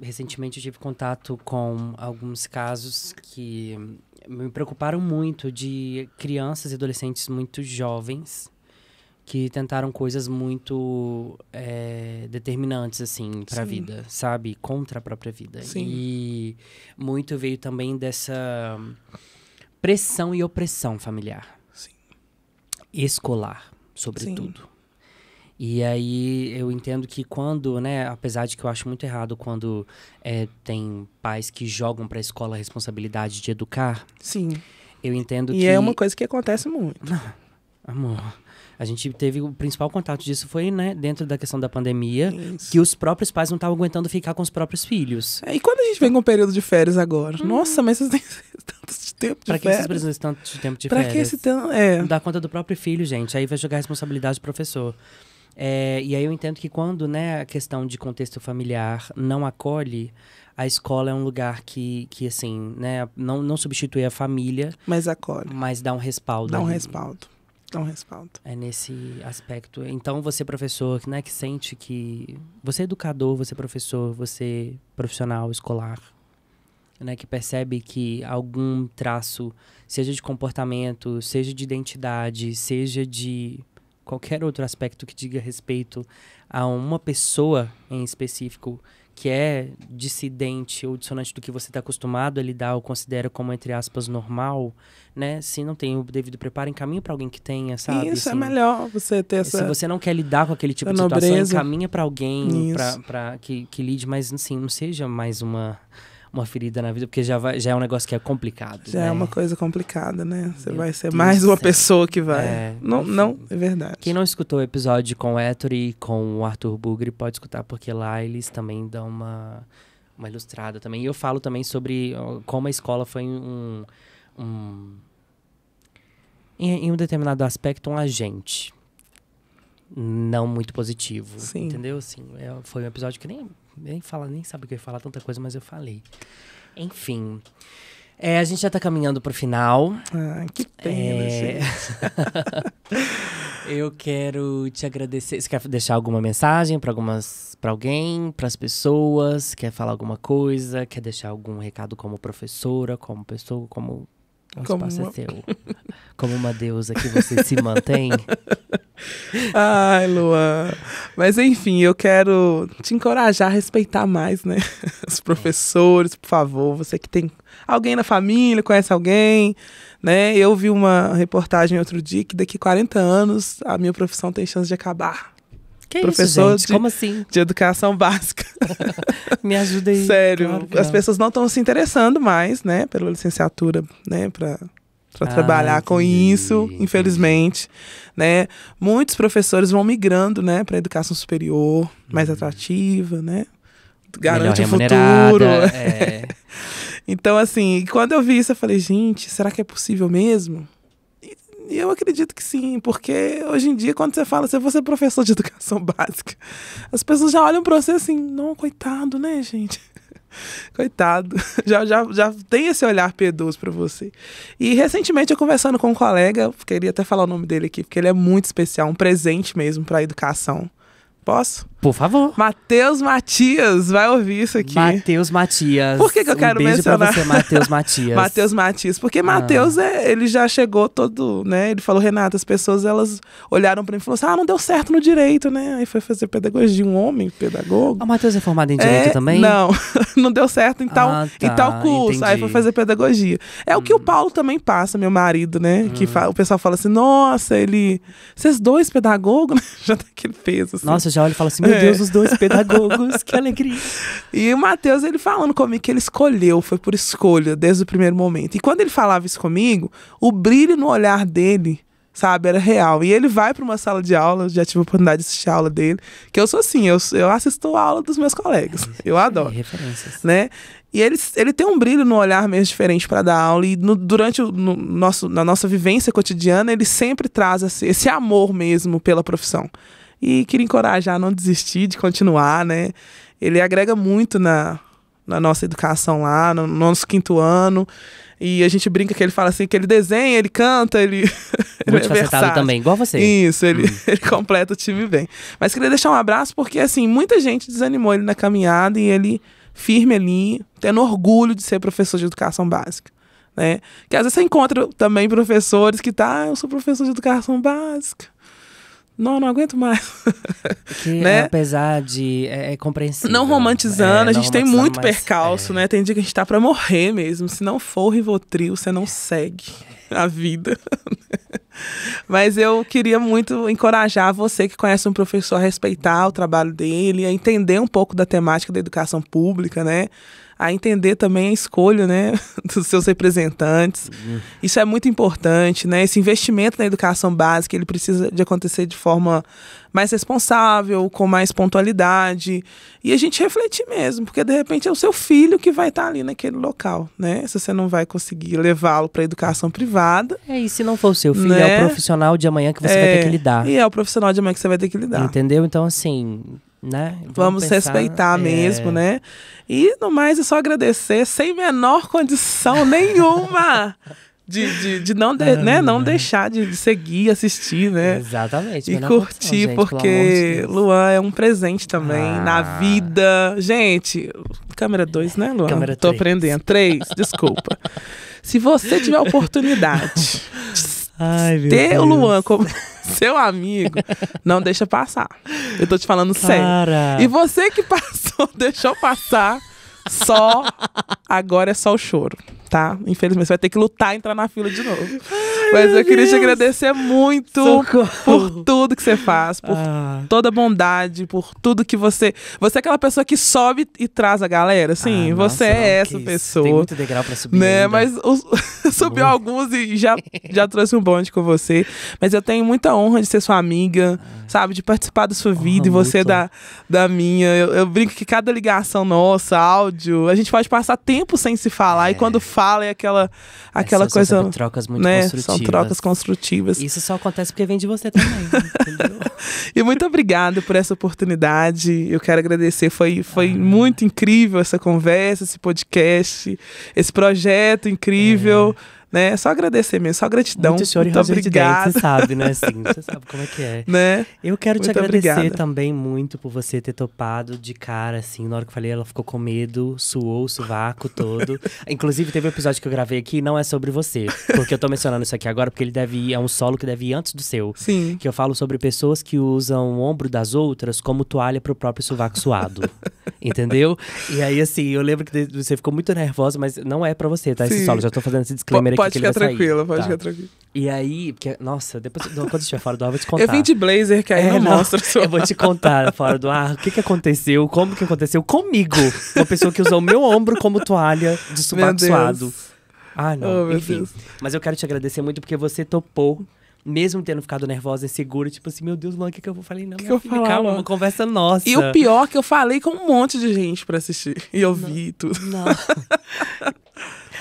[SPEAKER 1] recentemente eu tive contato com alguns casos que me preocuparam muito de crianças e adolescentes muito jovens que tentaram coisas muito é, determinantes assim para a vida, sabe, contra a própria vida. Sim. E muito veio também dessa pressão e opressão familiar, Sim. escolar, sobretudo. Sim. E aí eu entendo que quando, né, apesar de que eu acho muito errado quando é, tem pais que jogam para a escola a responsabilidade de educar. Sim. Eu entendo e é que. E é uma
[SPEAKER 2] coisa que acontece muito.
[SPEAKER 1] Amor. A gente teve o principal contato disso foi, né, dentro da questão da pandemia, Isso. que os próprios pais não estavam aguentando ficar com os próprios filhos. É, e quando a gente vem com um período de férias agora? Hum. Nossa, mas vocês têm tanto de tempo de pra férias. Pra que vocês precisam de tanto de tempo de pra férias? Pra que esse tempo. é. Dá conta do próprio filho, gente. Aí vai jogar a responsabilidade do professor. É, e aí eu entendo que quando né, a questão de contexto familiar não acolhe, a escola é um lugar que, que assim, né, não, não substitui a família. Mas acolhe. Mas dá um respaldo. Dá um respaldo. Dá um respaldo. É nesse aspecto. Então, você, professor, né, que sente que. Você é educador, você é professor, você é profissional escolar, né, que percebe que algum traço, seja de comportamento, seja de identidade, seja de qualquer outro aspecto que diga respeito a uma pessoa em específico que é dissidente ou dissonante do que você está acostumado a lidar ou considera como, entre aspas, normal, né? Se não tem o devido preparo, encaminha para alguém que tenha, sabe? Isso é assim, é
[SPEAKER 2] melhor você ter essa. Se você não quer lidar com
[SPEAKER 1] aquele tipo de situação, encaminha para alguém pra, pra que, que lide, mas assim, não seja mais uma uma ferida na vida, porque já, vai, já é um negócio que é complicado. Já é né? é uma
[SPEAKER 2] coisa complicada, né? Você Meu vai ser Deus mais uma céu. pessoa que vai. É, não,
[SPEAKER 1] não, é verdade. Quem não escutou o episódio com o Héctor e com o Arthur Bugre pode escutar, porque lá eles também dão uma, uma ilustrada também. E eu falo também sobre como a escola foi um. um em, em um determinado aspecto, um agente não muito positivo. Sim. Entendeu? Assim, é, foi um episódio que nem nem fala, nem sabe o que eu ia falar, tanta coisa, mas eu falei. Enfim. É, a gente já tá caminhando pro final. Ah, que pena, é... eu quero te agradecer. Você quer deixar alguma mensagem para algumas para alguém, para as pessoas? Quer falar alguma coisa? Quer deixar algum recado como professora, como pessoa, como como espaço é uma... é seu. Como uma deusa que você se mantém. Ai, Luan.
[SPEAKER 2] Mas enfim, eu quero te encorajar a respeitar mais, né? Os professores, por favor. Você que tem alguém na família, conhece alguém, né? Eu vi uma reportagem outro dia que daqui 40 anos a minha profissão tem chance de acabar.
[SPEAKER 1] Que professor isso, de, assim?
[SPEAKER 2] de, educação básica.
[SPEAKER 1] Me ajuda aí. Sério, claro as não. pessoas
[SPEAKER 2] não estão se interessando mais, né, pela licenciatura, né, para para ah, trabalhar com entendi, isso, infelizmente, né? Muitos professores vão migrando, né, para educação superior, mais uhum. atrativa, né? Garante o futuro. É. então assim, quando eu vi isso, eu falei, gente, será que é possível mesmo? E eu acredito que sim, porque hoje em dia, quando você fala, se você é professor de educação básica, as pessoas já olham pra você assim, não, coitado, né, gente? Coitado, já, já, já tem esse olhar piedoso para você. E recentemente eu conversando com um colega, queria até falar o nome dele aqui, porque ele é muito especial, um presente mesmo para a educação. Posso? Por favor. Matheus Matias, vai ouvir isso aqui. Matheus
[SPEAKER 1] Matias. Por que, que eu um quero beijo mencionar? Pra você, Matheus Matias. Matheus
[SPEAKER 2] Matias, porque Matheus ah. é, ele já chegou todo, né? Ele falou, Renata, as pessoas elas olharam para mim e falaram assim: "Ah, não deu certo no direito, né?" Aí foi fazer pedagogia, um homem pedagogo.
[SPEAKER 1] Ah, o Matheus é formado em é, direito é, também? Não, não
[SPEAKER 2] deu certo em tal, ah, tá, em tal tá, curso. Entendi. Aí foi fazer pedagogia. É hum. o que o hum. Paulo também passa, meu marido, né? Hum. Que o pessoal fala assim: "Nossa, ele, vocês dois pedagogos, né? já tá aquele
[SPEAKER 1] peso assim. Nossa, já olha e fala assim: Meu é. Deus, os dois pedagogos,
[SPEAKER 2] que alegria. E o Matheus, ele falando comigo que ele escolheu, foi por escolha, desde o primeiro momento. E quando ele falava isso comigo, o brilho no olhar dele sabe? Era real. E ele vai para uma sala de aula, eu já tive a oportunidade de assistir a aula dele, que eu sou assim, eu, eu assisto a aula dos meus colegas. Eu adoro. Referências. Né? E ele, ele tem um brilho no olhar mesmo diferente para dar aula. E no, durante o no nosso, na nossa vivência cotidiana, ele sempre traz esse, esse amor mesmo pela profissão. E queria encorajar a não desistir, de continuar, né? Ele agrega muito na, na nossa educação lá, no nosso quinto ano. E a gente brinca que ele fala assim, que ele desenha, ele canta, ele.
[SPEAKER 1] Muito é facilitado também, igual você. Isso, ele,
[SPEAKER 2] hum. ele completa o time bem. Mas queria deixar um abraço, porque assim, muita gente desanimou ele na caminhada e ele, firme ali, tendo orgulho de ser professor de educação básica. Né? Que às vezes você encontra também professores que tá, ah, eu sou professor de educação básica não, não aguento mais.
[SPEAKER 1] Que, né? apesar de. É, é compreensível.
[SPEAKER 2] Não romantizando, é, a gente tem muito percalço, é. né? Tem dia que a gente tá pra morrer mesmo. Se não for o Rivotril, você não segue a vida. Mas eu queria muito encorajar você que conhece um professor a respeitar o trabalho dele, a entender um pouco da temática da educação pública, né? a entender também a escolha né, dos seus representantes. Uhum. Isso é muito importante, né? Esse investimento na educação básica ele precisa de acontecer de forma mais responsável, com mais pontualidade. E a gente refletir mesmo, porque de repente é o seu filho que vai estar ali naquele local, né? Se você não vai conseguir levá-lo para a educação privada.
[SPEAKER 1] É, e se não for o seu filho, né? é o né? profissional de amanhã que você é, vai ter é, que lidar. E é
[SPEAKER 2] o profissional de amanhã que você vai ter que lidar. Entendeu?
[SPEAKER 1] Então, assim, né?
[SPEAKER 2] Vamos, Vamos respeitar é. mesmo, né? E no mais é só agradecer, sem menor condição nenhuma. De, de, de, não, de, né, não né? deixar de, de, seguir, assistir, né? Exatamente. E curtir, gente, porque de Luan é um presente também ah. na vida. Gente, câmera 2, né, Luan? Câmera Tô aprendendo. 3, desculpa. Se você tiver oportunidade
[SPEAKER 1] Ai, meu Ter Deus. o Luan
[SPEAKER 2] como seu amigo não deixa passar. Eu tô te falando Cara. sério. E você que passou, deixou passar, só. Agora é só o choro tá? Infelizmente, você vai ter que lutar e entrar na fila de novo. Ai, Mas eu queria Deus. te agradecer muito Socorro. por tudo que você faz, por ah. toda a bondade, por tudo que você. Você é aquela pessoa que sobe e traz a galera, sim Ah, você nossa, é não, essa pessoa. Tem
[SPEAKER 1] muito degrau pra
[SPEAKER 2] subir. Né? Ainda. Mas os... subiu alguns e já, já trouxe um bonde com você. Mas eu tenho muita honra de ser sua amiga, ah. sabe? De participar da sua vida e você da, da minha. Eu, eu brinco que cada ligação nossa, áudio, a gente pode passar tempo sem se falar é. e quando fala e é aquela, aquela é, coisa. São trocas muito né? construtivas. São trocas construtivas.
[SPEAKER 1] Isso só acontece porque vem de você também, né?
[SPEAKER 2] entendeu? e muito obrigada por essa oportunidade. Eu quero agradecer. Foi, foi ah. muito incrível essa conversa, esse podcast, esse projeto incrível. É né? É só agradecer mesmo, só gratidão. Muito senhor muito e obrigado. você sabe, né? Sim, você sabe como é que é. Né? Eu quero muito te agradecer obrigada.
[SPEAKER 1] também muito por você ter topado de cara, assim. Na hora que eu falei, ela ficou com medo, suou o sovaco todo. Inclusive, teve um episódio que eu gravei aqui, não é sobre você. Porque eu tô mencionando isso aqui agora, porque ele deve ir, é um solo que deve ir antes do seu. Sim. Que eu falo sobre pessoas que usam o ombro das outras como toalha pro próprio sovaco suado. entendeu? E aí, assim, eu lembro que você ficou muito nervosa, mas não é para você, tá? Sim. Esse solo, já tô fazendo esse disclaimer Pode que ficar tranquilo, pode tá. ficar tranquilo. E aí, porque, nossa, depois quando estiver fora do ar, eu vou te contar. Eu vim de blazer, que aí é, não, não mostra sua... Eu vou te contar fora do ar o que, que aconteceu, como que aconteceu comigo. Uma pessoa que usou meu ombro como toalha de subaco suado. Ah, não, oh, enfim. Deus. Mas eu quero te agradecer muito porque você topou mesmo tendo ficado nervosa e segura, tipo assim, meu Deus, mano, o que, que eu vou? Falei, não, que filha, calma, uma conversa nossa. E o pior
[SPEAKER 2] é que eu falei com um monte de gente para assistir. E eu não, vi tudo. Não.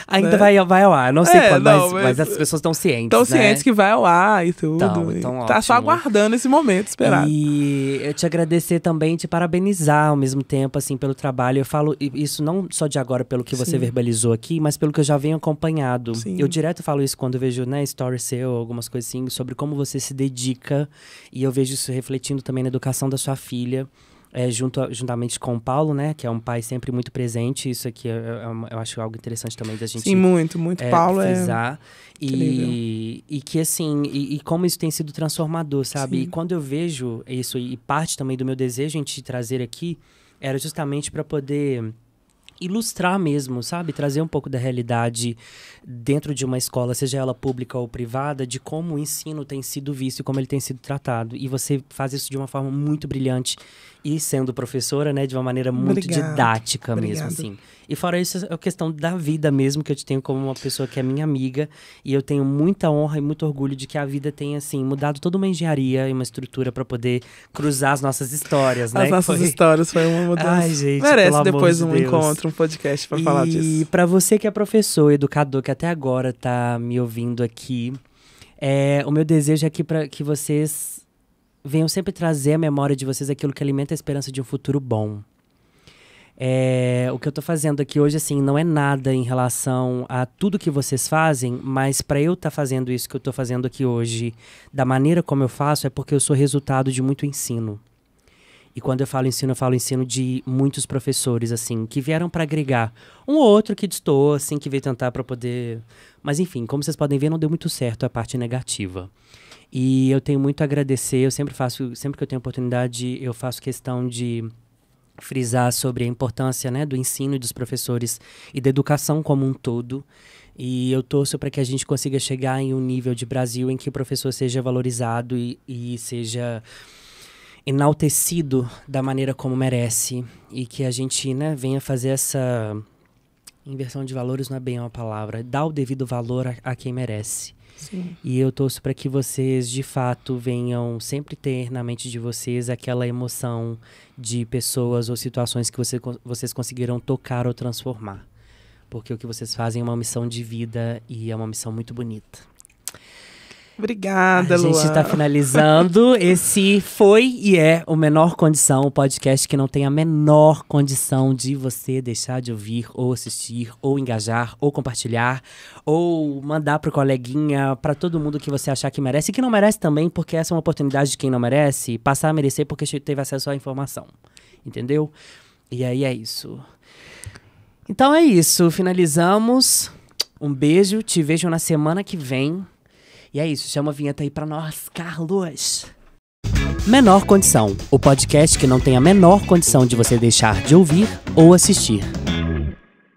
[SPEAKER 2] Ainda né? vai, vai ao ar, não sei é, quando, não, mas, mas, as pessoas
[SPEAKER 1] estão cientes. Estão né? cientes que vai ao ar e tudo. Então, então tá ótimo. só aguardando esse momento esperar. E eu te agradecer também, te parabenizar ao mesmo tempo, assim, pelo trabalho. Eu falo isso não só de agora, pelo que Sim. você verbalizou aqui, mas pelo que eu já venho acompanhado. Sim. Eu direto falo isso quando vejo, né, story seu, algumas coisas assim, sobre como você se dedica. E eu vejo isso refletindo também na educação da sua filha é, junto, juntamente com o Paulo, né? Que é um pai sempre muito presente. Isso aqui é, é, é eu acho algo interessante também da gente. Sim, muito, muito. Paulo frisar. é. E, e que assim, e, e, como isso tem sido transformador, sabe? Sim. E quando eu vejo isso, e parte também do meu desejo em te trazer aqui, era justamente para poder ilustrar mesmo, sabe? Trazer um pouco da realidade dentro de uma escola, seja ela pública ou privada, de como o ensino tem sido visto e como ele tem sido tratado. E você faz isso de uma forma muito brilhante e sendo professora, né, de uma maneira muito Obrigado. didática Obrigado. mesmo, assim. E fora isso, é a questão da vida mesmo, que eu te tenho como uma pessoa que é minha amiga. E eu tenho muita honra e muito orgulho de que a vida tenha, assim, mudado toda uma engenharia e uma estrutura para poder cruzar as nossas histórias, né? As nossas foi... histórias, foi uma mudança. Ai, gente, Merece depois de um Deus. encontro, um podcast para falar disso. E para você que é professor, educador, que até agora está me ouvindo aqui, é, o meu desejo é que, pra, que vocês venham sempre trazer à memória de vocês aquilo que alimenta a esperança de um futuro bom. É, o que eu estou fazendo aqui hoje, assim, não é nada em relação a tudo que vocês fazem, mas para eu estar tá fazendo isso que eu estou fazendo aqui hoje, da maneira como eu faço, é porque eu sou resultado de muito ensino. E quando eu falo ensino, eu falo ensino de muitos professores, assim, que vieram para agregar. Um ou outro que estou assim, que veio tentar para poder. Mas enfim, como vocês podem ver, não deu muito certo a parte negativa. E eu tenho muito a agradecer, eu sempre faço, sempre que eu tenho oportunidade, eu faço questão de frisar sobre a importância né, do ensino dos professores e da educação como um todo. E eu torço para que a gente consiga chegar em um nível de Brasil em que o professor seja valorizado e, e seja enaltecido da maneira como merece e que a gente né, venha fazer essa inversão de valores não é bem uma palavra, dá o devido valor a, a quem merece. Sim. E eu torço para que vocês, de fato, venham sempre ter na mente de vocês aquela emoção de pessoas ou situações que você, vocês conseguiram tocar ou transformar. Porque o que vocês fazem é uma missão de vida e é uma missão muito bonita. Obrigada, Luana. A gente está finalizando. Esse foi e é o Menor Condição, o podcast que não tem a menor condição de você deixar de ouvir, ou assistir, ou engajar, ou compartilhar, ou mandar para o coleguinha, para todo mundo que você achar que merece e que não merece também, porque essa é uma oportunidade de quem não merece passar a merecer porque teve acesso à informação. Entendeu? E aí é isso. Então é isso. Finalizamos. Um beijo. Te vejo na semana que vem. E é isso, chama a vinheta aí para nós, Carlos. Menor Condição, o podcast que não tem a menor condição de você deixar de ouvir ou assistir.